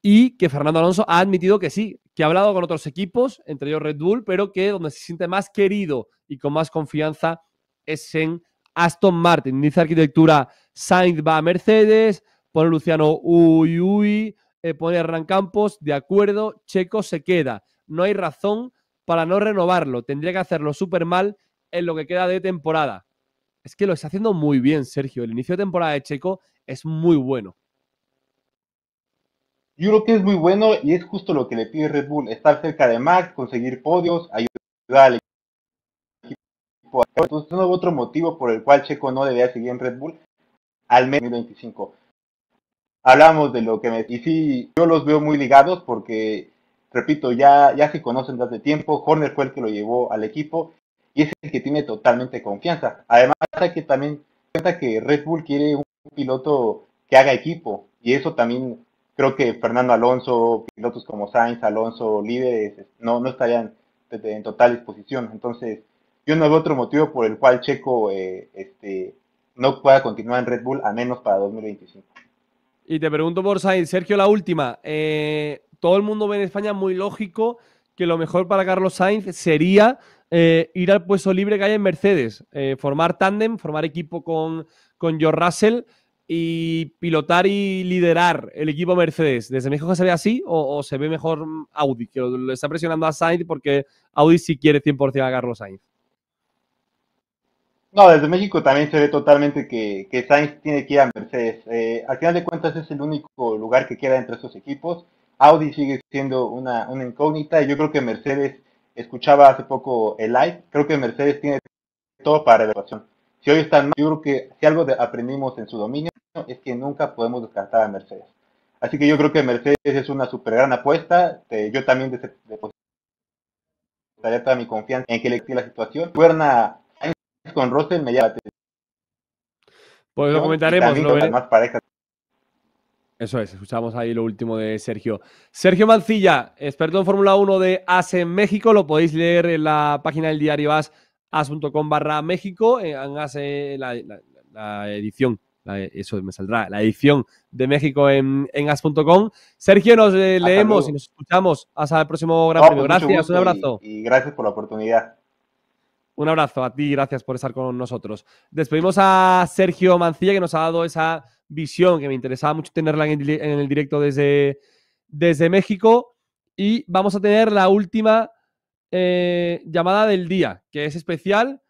y que Fernando Alonso ha admitido que sí, que ha hablado con otros equipos, entre ellos Red Bull, pero que donde se siente más querido y con más confianza es en Aston Martin. Dice arquitectura Sainz va a Mercedes, pone Luciano Uy Uy, eh, pone Hernán Campos, de acuerdo, Checo se queda. No hay razón para no renovarlo, tendría que hacerlo súper mal en lo que queda de temporada. Es que lo está haciendo muy bien, Sergio. El inicio de temporada de Checo es muy bueno. Yo creo que es muy bueno y es justo lo que le pide Red Bull, estar cerca de Max, conseguir podios, ayudar al equipo. Entonces no hubo otro motivo por el cual Checo no debería seguir en Red Bull al mes 2025. Hablamos de lo que me... Y sí, yo los veo muy ligados porque, repito, ya, ya se conocen desde tiempo. Horner fue el que lo llevó al equipo y es el que tiene totalmente confianza. Además, hay que también cuenta que Red Bull quiere un piloto que haga equipo y eso también creo que Fernando Alonso, pilotos como Sainz, Alonso, líderes, no, no estarían en total disposición. Entonces, yo no veo otro motivo por el cual Checo eh, este, no pueda continuar en Red Bull, a menos para 2025. Y te pregunto por Sainz, Sergio, la última. Eh, todo el mundo ve en España muy lógico que lo mejor para Carlos Sainz sería eh, ir al puesto libre que hay en Mercedes, formar tándem, formar equipo con, con George Russell y pilotar y liderar el equipo Mercedes? ¿Desde México se ve así o, se ve mejor Audi, que lo, está presionando a Sainz porque Audi sí quiere 100% a Carlos Sainz? No, desde México también se ve totalmente que, Sainz tiene que ir a Mercedes. Eh, al final de cuentas es el único lugar que queda entre esos equipos. Audi sigue siendo una, incógnita y yo creo que Mercedes, escuchaba hace poco el live, creo que Mercedes tiene todo para la Si hoy están yo creo que si algo aprendimos en su dominio es que nunca podemos descartar a Mercedes. Así que yo creo que Mercedes es una super gran apuesta. Este, yo también depositaría toda mi confianza en que le la situación. Cuerna con Rosen me llama Pues lo comentaremos. Lo Eso es, escuchamos ahí lo último de Sergio. Sergio Mancilla, experto en Fórmula 1 de AS México, lo podéis leer en la página del diario as.com barra México, en AS la, la edición eso me saldrá, la edición de México en, as.com. Sergio, nos eh, leemos y nos escuchamos hasta el próximo Gran Premio. Pues, gracias, un abrazo. Y, gracias por la oportunidad. Un abrazo a ti, gracias por estar con nosotros. Despedimos a Sergio Mancilla, que nos ha dado esa visión que me interesaba mucho tenerla en el directo desde, desde México. Y vamos a tener la última eh, llamada del día, que es especial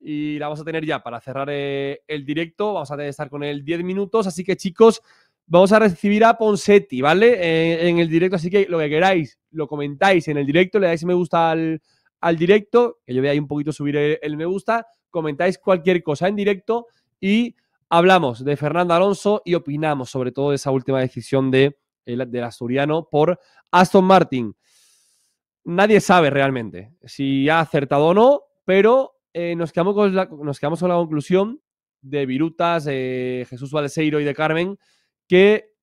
y la vamos a tener ya para cerrar eh, el directo. Vamos a estar con él 10 minutos, así que chicos, vamos a recibir a Ponsetti, ¿vale? en el directo, así que lo que queráis, lo comentáis en el directo, le dais me gusta al, directo, que yo voy ahí un poquito subir el, me gusta, comentáis cualquier cosa en directo y hablamos de Fernando Alonso y opinamos sobre todo de esa última decisión de, del asturiano por Aston Martin. Nadie sabe realmente si ha acertado o no, pero eh, nos, quedamos con la, conclusión de Virutas, eh, Jesús Valeseiro y de Carmen, que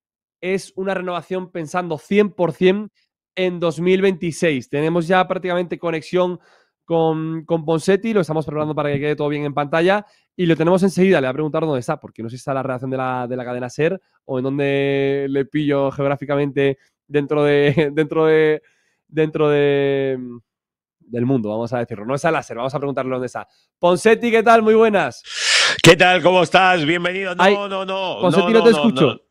es una renovación pensando 100% en 2026. Tenemos ya prácticamente conexión con, con Ponsetti, lo estamos preparando para que quede todo bien en pantalla y lo tenemos enseguida. Le voy a preguntar dónde está, porque no sé si está la redacción de la, cadena SER o en dónde le pillo geográficamente dentro de. dentro de. dentro de del mundo, vamos a decirlo. No es láser, vamos a preguntarle dónde está. Ponsetti, ¿qué tal? Muy buenas. ¿Qué tal? ¿Cómo estás? Bienvenido. No, no, no. Ponsetti, no, te escucho.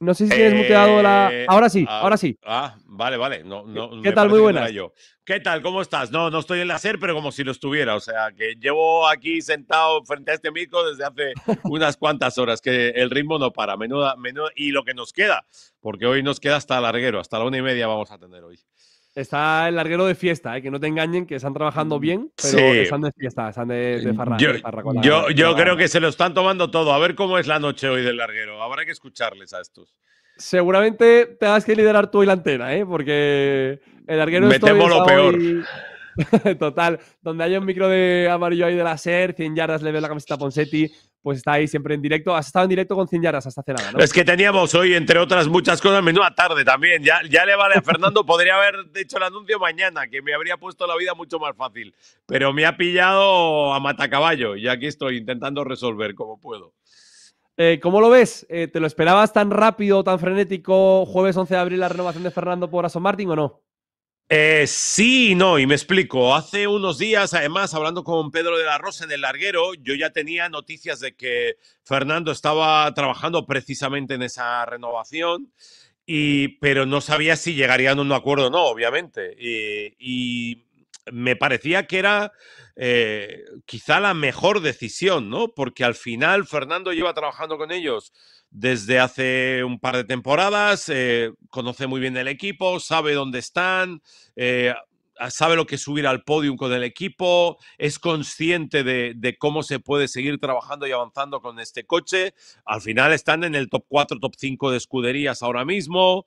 No, sé si tienes muteado la. Eh, ahora sí, ah, ahora sí. Ah, vale, vale. No, no, ¿Qué tal? Muy buenas. ¿Qué tal? ¿Cómo estás? No, no estoy en la SER, pero como si lo estuviera. O sea, que llevo aquí sentado frente a este micro desde hace unas cuantas horas, que el ritmo no para. Menuda, menuda, y lo que nos queda, porque hoy nos queda hasta larguero, hasta la una y media vamos a tener hoy. Está el larguero de fiesta, ¿eh? que no te engañen, que están trabajando mm, bien, pero están de fiesta, están de, mm, farra. Yo, yo, creo que se lo están tomando todo. A ver cómo es la noche hoy del larguero. Habrá que escucharles a estos. Seguramente te tengas que liderar tú y la antena, ¿eh? porque el larguero Me Metemos lo peor. Total, donde haya un micro de amarillo ahí de la SER, 100 yardas le ve la camiseta Ponsetti, pues está ahí siempre en directo. Has estado en directo con Cinyaras hasta hace nada, ¿no? Es que teníamos hoy, entre otras muchas cosas, menuda tarde también. Ya, le vale a Fernando, podría haber hecho el anuncio mañana, que me habría puesto la vida mucho más fácil. Pero me ha pillado a matacaballo y aquí estoy intentando resolver como puedo. Eh, ¿Cómo lo ves? Eh, ¿Te lo esperabas tan rápido, tan frenético, jueves 11 de abril, la renovación de Fernando por Aston Martin o no? Eh, sí, no, y me explico. Hace unos días, además, hablando con Pedro de la Rosa en el larguero, yo ya tenía noticias de que Fernando estaba trabajando precisamente en esa renovación, y, pero no sabía si llegarían a un acuerdo o no, obviamente. y me parecía que era eh, quizá la mejor decisión, ¿no? Porque al final Fernando lleva trabajando con ellos desde hace un par de temporadas, eh, conoce muy bien el equipo, sabe dónde están, eh, sabe lo que es subir al podium con el equipo, es consciente de, cómo se puede seguir trabajando y avanzando con este coche. Al final están en el top 4, top 5 de escuderías ahora mismo.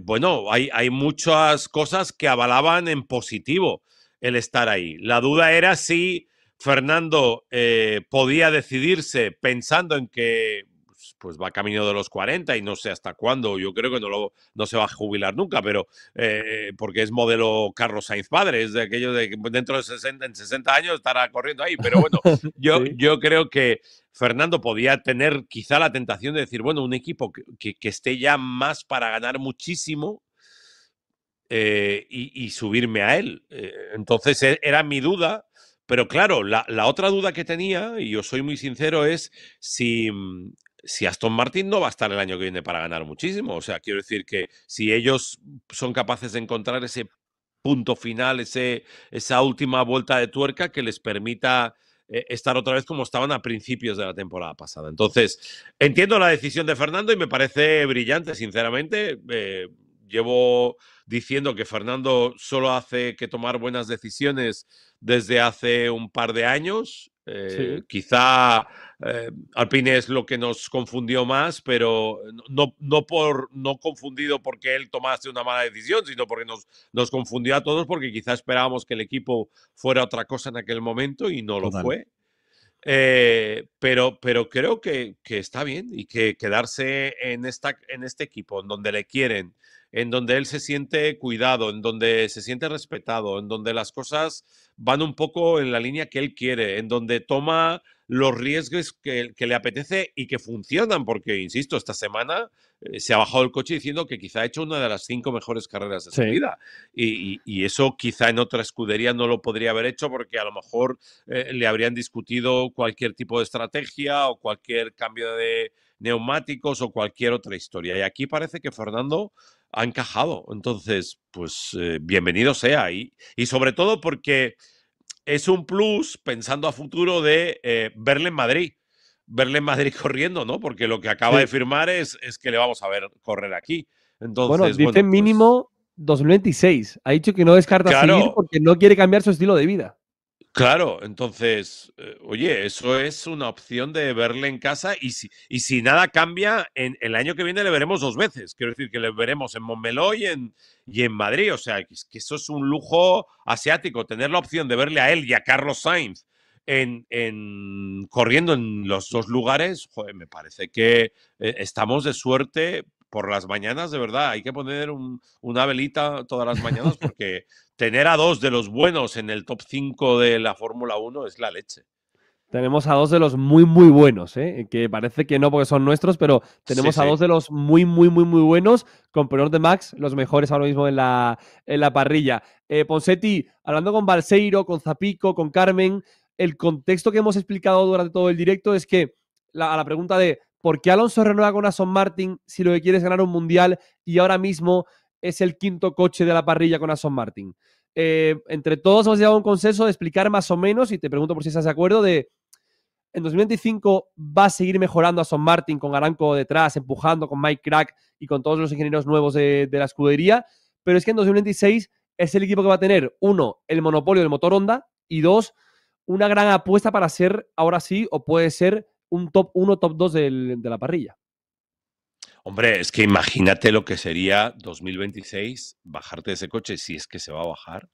bueno, hay, muchas cosas que avalaban en positivo el estar ahí. La duda era si Fernando eh, podía decidirse pensando en que pues, pues va camino de los 40 y no sé hasta cuándo, yo creo que no, lo, no se va a jubilar nunca, pero eh, porque es modelo Carlos Sainz padre, es de aquello de que dentro de 60, en 60 años estará corriendo ahí, pero bueno, yo, yo creo que Fernando podía tener quizá la tentación de decir, bueno, un equipo que esté ya más para ganar muchísimo eh, y, subirme a él. Eh, entonces e, era mi duda, pero claro, la, otra duda que tenía, y yo soy muy sincero, es si, mm, si Aston Martin no va a estar el año que viene para ganar muchísimo. O sea, quiero decir que si ellos son capaces de encontrar ese punto final, ese, esa última vuelta de tuerca que les permita eh, estar otra vez como estaban a principios de la temporada pasada. Entonces, entiendo la decisión de Fernando y me parece brillante, sinceramente llevo diciendo que Fernando solo hace que tomar buenas decisiones desde hace un par de años. Eh, quizá eh, Alpine es lo que nos confundió más, pero no, no, por, no confundido porque él tomase una mala decisión, sino porque nos, nos confundió a todos porque quizá esperábamos que el equipo fuera otra cosa en aquel momento y no lo fue. Eh, pero, pero creo que, está bien y que quedarse en, esta, en este equipo, en donde le quieren, en donde él se siente cuidado, en donde se siente respetado, en donde las cosas van un poco en la línea que él quiere, en donde toma los riesgos que, le apetece y que funcionan, porque, insisto, esta semana eh, se ha bajado el coche diciendo que quizá ha hecho una de las cinco mejores carreras de su vida. Y, eso quizá en otra escudería no lo podría haber hecho porque a lo mejor eh, le habrían discutido cualquier tipo de estrategia o cualquier cambio de neumáticos o cualquier otra historia. Y aquí parece que Fernando ha encajado. Entonces, pues eh, bienvenido sea. Y, y, sobre todo porque es un plus pensando a futuro de eh, verle en Madrid. Verle en Madrid corriendo, ¿no? Porque lo que acaba de firmar es, es, que le vamos a ver correr aquí. Entonces, bueno, dice pues mínimo 2026. Ha dicho que no descarta seguir porque no quiere cambiar su estilo de vida. Claro, entonces, eh, oye, eso es una opción de verle en casa y si, y si nada cambia, en, el año que viene le veremos dos veces. Quiero decir que le veremos en Montmeló y en, y en Madrid. O sea, que, eso es un lujo asiático, tener la opción de verle a él y a Carlos Sainz en, en corriendo en los dos lugares. me parece que eh, estamos de suerte por las mañanas, de verdad, hay que poner una velita todas las mañanas porque tener a dos de los buenos en el top 5 de la Fórmula 1 es la leche. Tenemos a dos de los muy, muy buenos, ¿eh? que parece que no porque son nuestros, pero tenemos a dos de los muy, muy, muy, muy buenos, con Peor de Max, los mejores ahora mismo en la, parrilla. Eh, Ponsetti, hablando con Balseiro, con Zapico, con Carmen, el contexto que hemos explicado durante todo el directo es que a la pregunta de ¿Por qué Alonso renueva con Aston Martin si lo que quiere es ganar un mundial y ahora mismo es el quinto coche de la parrilla con Aston Martin? Eh, entre todos hemos llegado a un consenso de explicar más o menos, y te pregunto por si estás de acuerdo, de en 2025 va a seguir mejorando Aston Martin con Aranco detrás, empujando con Mike Crack y con todos los ingenieros nuevos de, de la escudería, pero es que en 2026 es el equipo que va a tener, uno, el monopolio del motor Honda y dos, una gran apuesta para ser ahora sí o puede ser un top 1, top 2 de la parrilla. Hombre, es que imagínate lo que sería 2026 bajarte de ese coche, si es que se va a bajar.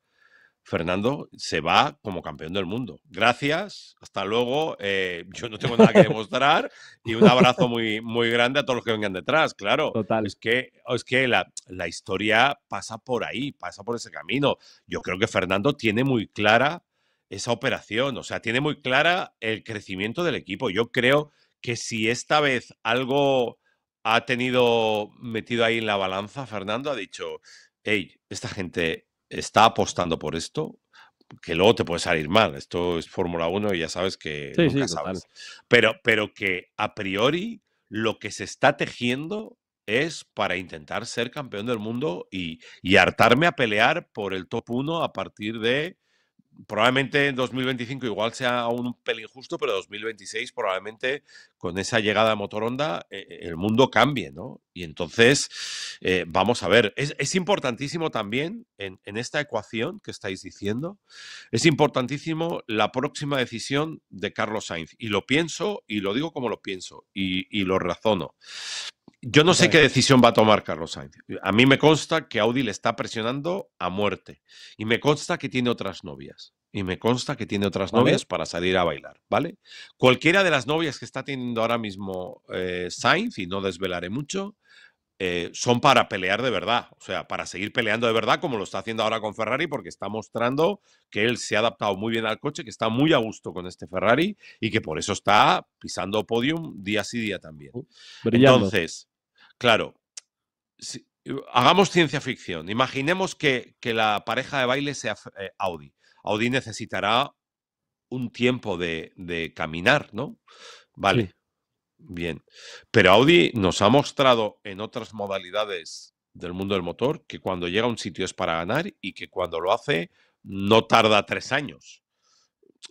Fernando se va como campeón del mundo. Gracias, hasta luego. Eh, yo no tengo nada que demostrar y un abrazo muy, muy grande a todos los que vengan detrás, claro. Total. Es que, oh, es que la, la historia pasa por ahí, pasa por ese camino. Yo creo que Fernando tiene muy clara esa operación. O sea, tiene muy clara el crecimiento del equipo. Yo creo que si esta vez algo ha tenido metido ahí en la balanza, Fernando ha dicho, hey, esta gente está apostando por esto, que luego te puede salir mal. Esto es Fórmula 1 y ya sabes que Pero, pero que a priori lo que se está tejiendo es para intentar ser campeón del mundo y, y hartarme a pelear por el top 1 a partir de probablemente en 2025 igual sea un pelín justo, pero 2026 probablemente con esa llegada de Motoronda eh, eh, el mundo cambie, ¿no? Y entonces, eh, vamos a ver, es, importantísimo también en, esta ecuación que estáis diciendo, es importantísimo la próxima decisión de Carlos Sainz. Y lo pienso y lo digo como lo pienso y lo razono. Yo no sé qué decisión va a tomar Carlos Sainz. A mí me consta que Audi le está presionando a muerte. Y me consta que tiene otras novias. Y me consta que tiene otras novias para salir a bailar, ¿vale? Cualquiera de las novias que está teniendo ahora mismo eh, Sainz, y no desvelaré mucho, eh, son para pelear de verdad. O sea, para seguir peleando de verdad, como lo está haciendo ahora con Ferrari, porque está mostrando que él se ha adaptado muy bien al coche, que está muy a gusto con este Ferrari y que por eso está pisando podium día sí día también. Uh, Entonces. Claro, hagamos ciencia ficción. Imaginemos que, la pareja de baile sea eh, Audi. Audi necesitará un tiempo de, caminar, ¿no? Vale. Bien. Pero Audi nos ha mostrado en otras modalidades del mundo del motor que cuando llega a un sitio es para ganar y que cuando lo hace no tarda tres años.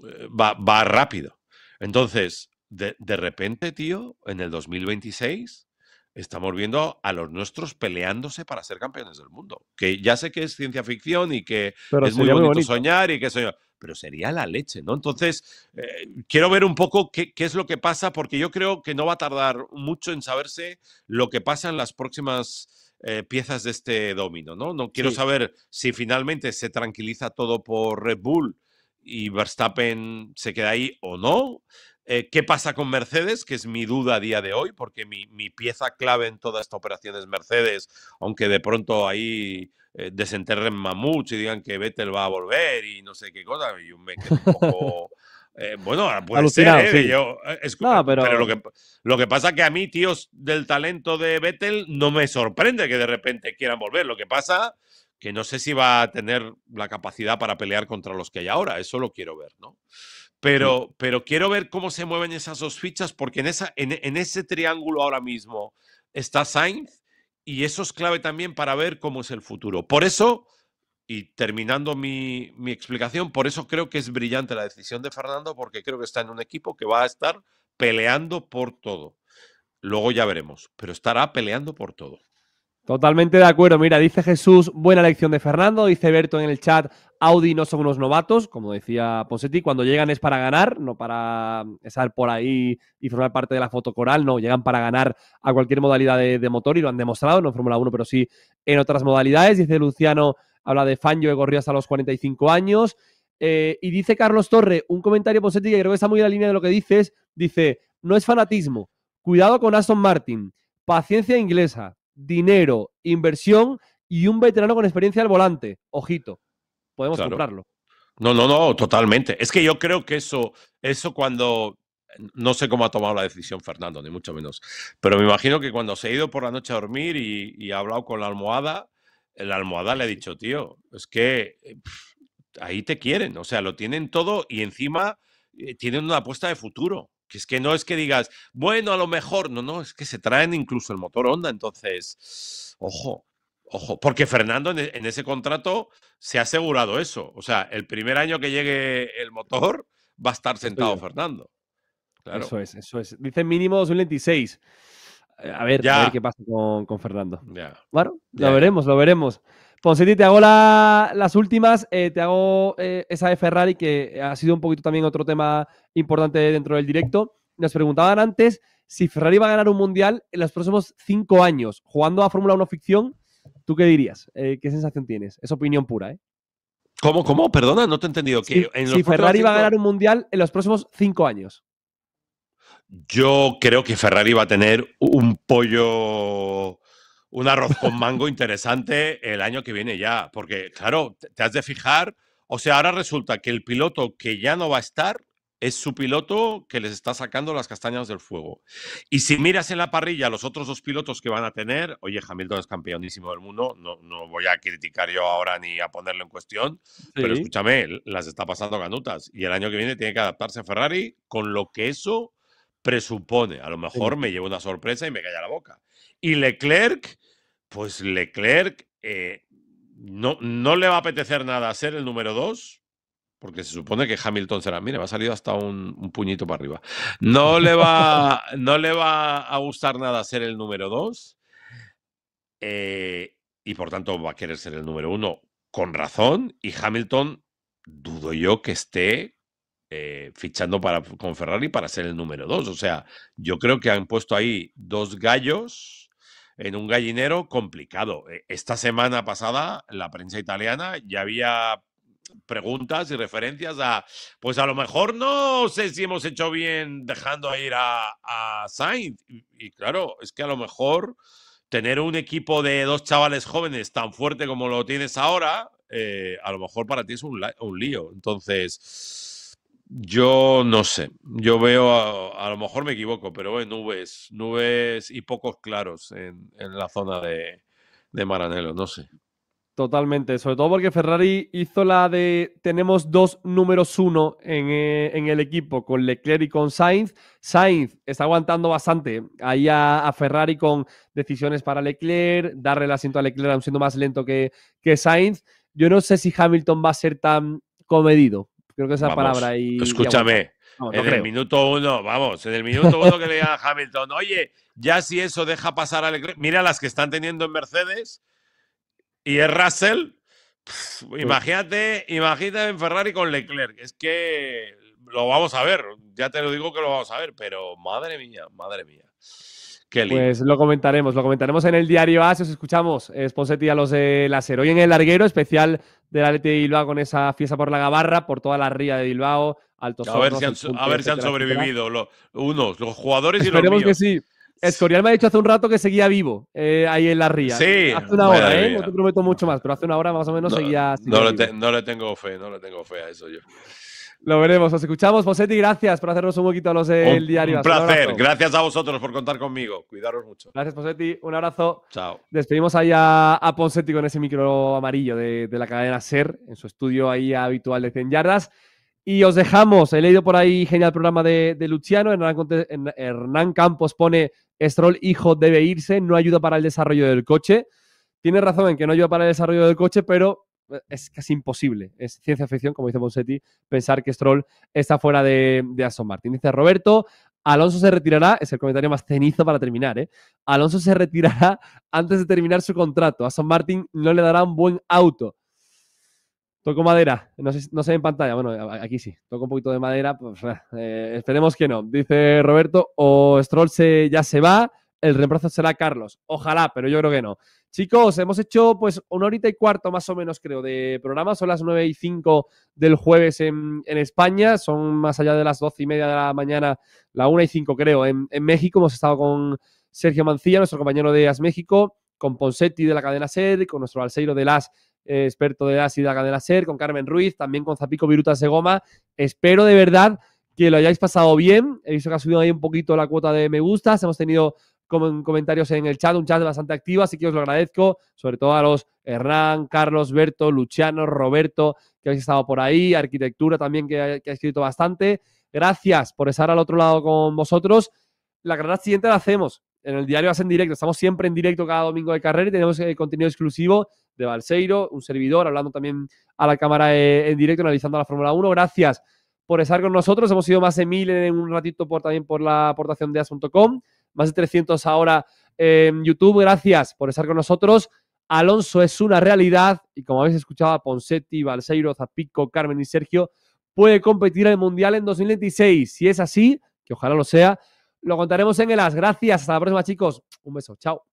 Eh, va, rápido. Entonces, de, de repente, tío, en el 2026 estamos viendo a los nuestros peleándose para ser campeones del mundo. Que ya sé que es ciencia ficción y que es muy bonito, soñar y que soñar, pero sería la leche, ¿no? Entonces, eh, quiero ver un poco qué, es lo que pasa, porque yo creo que no va a tardar mucho en saberse lo que pasa en las próximas eh, piezas de este domino, ¿no? No quiero saber si finalmente se tranquiliza todo por Red Bull y Verstappen se queda ahí o no. Eh, ¿Qué pasa con Mercedes? Que es mi duda a día de hoy, porque mi, pieza clave en toda esta operación es Mercedes, aunque de pronto ahí eh, desenterren mamuch y digan que Vettel va a volver y no sé qué cosa. Eh, bueno, puede ser, Yo, pero, lo, que, lo, que, pasa que a mí, tíos del talento de Vettel, no me sorprende que de repente quieran volver. Lo que pasa que no sé si va a tener la capacidad para pelear contra los que hay ahora. Eso lo quiero ver, ¿no? Pero, quiero ver cómo se mueven esas dos fichas, porque en, esa, en, ese triángulo ahora mismo está Sainz y eso es clave también para ver cómo es el futuro. Por eso, y terminando mi, mi explicación, por eso creo que es brillante la decisión de Fernando, porque creo que está en un equipo que va a estar peleando por todo. Luego ya veremos, pero estará peleando por todo. Totalmente de acuerdo. Mira, dice Jesús, buena elección de Fernando. Dice Berto en el chat, Audi no son unos novatos, como decía Ponsetti, cuando llegan es para ganar, no para mm, estar por ahí y formar parte de la foto coral, no, llegan para ganar a cualquier modalidad de, motor y lo han demostrado, no en Fórmula 1, pero sí en otras modalidades. Dice Luciano, habla de Fangio que corrió hasta los 45 años. Eh, y dice Carlos Torre, un comentario Ponsetti que creo que está muy en la línea de lo que dices, dice, no es fanatismo, cuidado con Aston Martin, paciencia inglesa, dinero, inversión y un veterano con experiencia al volante, ojito podemos comprarlo. No, no, no, totalmente. Es que yo creo que eso, eso cuando no sé cómo ha tomado la decisión Fernando, ni mucho menos. Pero me imagino que cuando se ha ido por la noche a dormir y, ha hablado con la almohada, eh, la almohada le ha dicho, tío, es que eh, ahí te quieren, o sea, lo tienen todo y encima eh, tienen una apuesta de futuro. Que es que no es que digas, bueno, a lo mejor, no, no, es que se traen incluso el motor Honda, entonces, ojo. Ojo, porque Fernando e, en, ese contrato se ha asegurado eso. O sea, el primer año que llegue el motor va a estar sentado Fernando. Claro. Eso es, eso es. Dice mínimo 2026. Eh, a ver, qué pasa con, Fernando. Ya. Bueno, lo veremos, lo veremos. Ponceti, te hago las últimas. Eh, te hago eh, esa de Ferrari, que ha sido un poquito también otro tema importante dentro del directo. Nos preguntaban antes si Ferrari va a ganar un mundial en los próximos cinco años, jugando a Fórmula 1 ficción ¿Tú qué dirías? Eh, ¿Qué sensación tienes? Es opinión pura, ¿eh? ¿Cómo, cómo? Perdona, no te he entendido. Que Ferrari va a ganar un mundial en los próximos cinco años. Yo creo que Ferrari va a tener un pollo, un arroz con mango interesante el año que viene ya. Porque, claro, te has de fijar. O sea, ahora resulta que el piloto que ya no va a estar es su piloto que les está sacando las castañas del fuego. Y si miras en la parrilla los otros dos pilotos que van a tener, oye, Hamilton es campeonísimo del mundo, no, no voy a criticar yo ahora ni a ponerlo en cuestión, pero escúchame, las está pasando canutas y el año que viene tiene que adaptarse a Ferrari con lo que eso presupone. A lo mejor me llevo una sorpresa y me calla la boca. Y Leclerc, pues Leclerc eh, no, no le va a apetecer nada ser el número dos porque se supone que Hamilton será, mire, va a salido hasta un, puñito para arriba. No le, va, no le va a gustar nada ser el número dos eh, y por tanto va a querer ser el número uno con razón y Hamilton dudo yo que esté eh, fichando para, con Ferrari para ser el número dos. O sea, yo creo que han puesto ahí dos gallos en un gallinero complicado. E, esta semana pasada, la prensa italiana ya había preguntas y referencias a, pues a lo mejor no sé si hemos hecho bien dejando ir a, a Sainz. Y, claro, es que a lo mejor tener un equipo de dos chavales jóvenes tan fuerte como lo tienes ahora, eh, a lo mejor para ti es un, un lío. Entonces... Yo no sé, yo veo, a, lo mejor me equivoco, pero nubes, nubes y pocos claros en, en la zona de, de Maranelo, no sé. Totalmente, sobre todo porque Ferrari hizo la de tenemos dos números uno en, eh, el equipo, con Leclerc y con Sainz. Sainz está aguantando bastante ahí a, Ferrari con decisiones para Leclerc, darle el asiento a Leclerc aún siendo más lento que, que Sainz. Yo no sé si Hamilton va a ser tan comedido, creo que esa palabra ahí. Escúchame, en el minuto uno, vamos, en el minuto uno que le diga a Hamilton, oye, ya si eso deja pasar a Leclerc, mira las que están teniendo en Mercedes y es Russell, pues imagínate, imagínate en Ferrari con Leclerc. Es que lo vamos a ver, ya te lo digo que lo vamos a ver, pero madre mía, madre mía. Qué lindo. Pues lo comentaremos, lo comentaremos en el diario A, os escuchamos, eh, Sponsetti a los de Láser. Hoy en el larguero especial de la Leti de Bilbao con esa fiesta por la Gavarra, por toda la ría de Bilbao, alto A ver si han, a ver si han sobrevivido los, unos, los jugadores y los míos. Escorial me ha dicho hace un rato que seguía vivo eh, ahí en la ría. Sí. Hace una hora, ¿eh? No te prometo mucho más, pero hace una hora más o menos seguía. No le, no le, tengo fe, no le tengo fe a eso yo. Lo veremos, os escuchamos. Posetti. gracias por hacernos un poquito a los del diario. Un placer, gracias a vosotros por contar conmigo. Cuidaros mucho. Gracias, Ponsetti. un abrazo. Chao. Despedimos ahí a, a Ponsetti con ese micro amarillo de, de, la cadena Ser, en su estudio ahí habitual de 100 yardas. Y os dejamos, he leído por ahí genial programa de, Luciano, Hernán, Campos pone, Stroll hijo debe irse, no ayuda para el desarrollo del coche. Tiene razón en que no ayuda para el desarrollo del coche, pero eh, es casi imposible, es ciencia ficción, como dice Monsetti, pensar que Stroll está fuera de, de Aston Martin. Dice Roberto, Alonso se retirará, es el comentario más cenizo para terminar, ¿eh? Alonso se retirará antes de terminar su contrato. Aston Martin no le dará un buen auto. Toco madera, no sé, en pantalla, bueno, aquí sí, toco un poquito de madera, pues, ah, eh, esperemos que no. Dice Roberto, o Stroll ya se va, el reemplazo será Carlos. Ojalá, pero yo creo que no. Chicos, hemos hecho pues una horita y cuarto más o menos, creo, de programa. Son las 9 y 5 del jueves en, España. Son más allá de las 12 y media de la mañana, la 1 y 5 creo, en, México. Hemos estado con Sergio Mancilla, nuestro compañero de As México, con Ponsetti de la cadena SER, con nuestro valseiro de las eh, experto de ácida SER con Carmen Ruiz, también con Zapico Viruta Segoma. Espero de verdad que lo hayáis pasado bien. He visto que ha subido ahí un poquito la cuota de me gustas. Hemos tenido comentarios en el chat, un chat bastante activo, así que os lo agradezco, sobre todo a los Hernán, Carlos, Berto, Luciano, Roberto, que habéis estado por ahí, Arquitectura también, que ha, escrito bastante. Gracias por estar al otro lado con vosotros. La carrera siguiente la hacemos en el diario hacen en directo. Estamos siempre en directo cada domingo de carrera y tenemos eh, contenido exclusivo de Balseiro, un servidor, hablando también a la cámara eh, en directo, analizando la Fórmula 1. Gracias por estar con nosotros. Hemos sido más de mil en un ratito por, también por la aportación de As.com, más de 300 ahora en YouTube. Gracias por estar con nosotros. Alonso es una realidad y como habéis escuchado, a Ponsetti, Balseiro, Zapico, Carmen y Sergio puede competir en el Mundial en 2026. Si es así, que ojalá lo sea, lo contaremos en el As. Gracias, hasta la próxima chicos. Un beso, chao.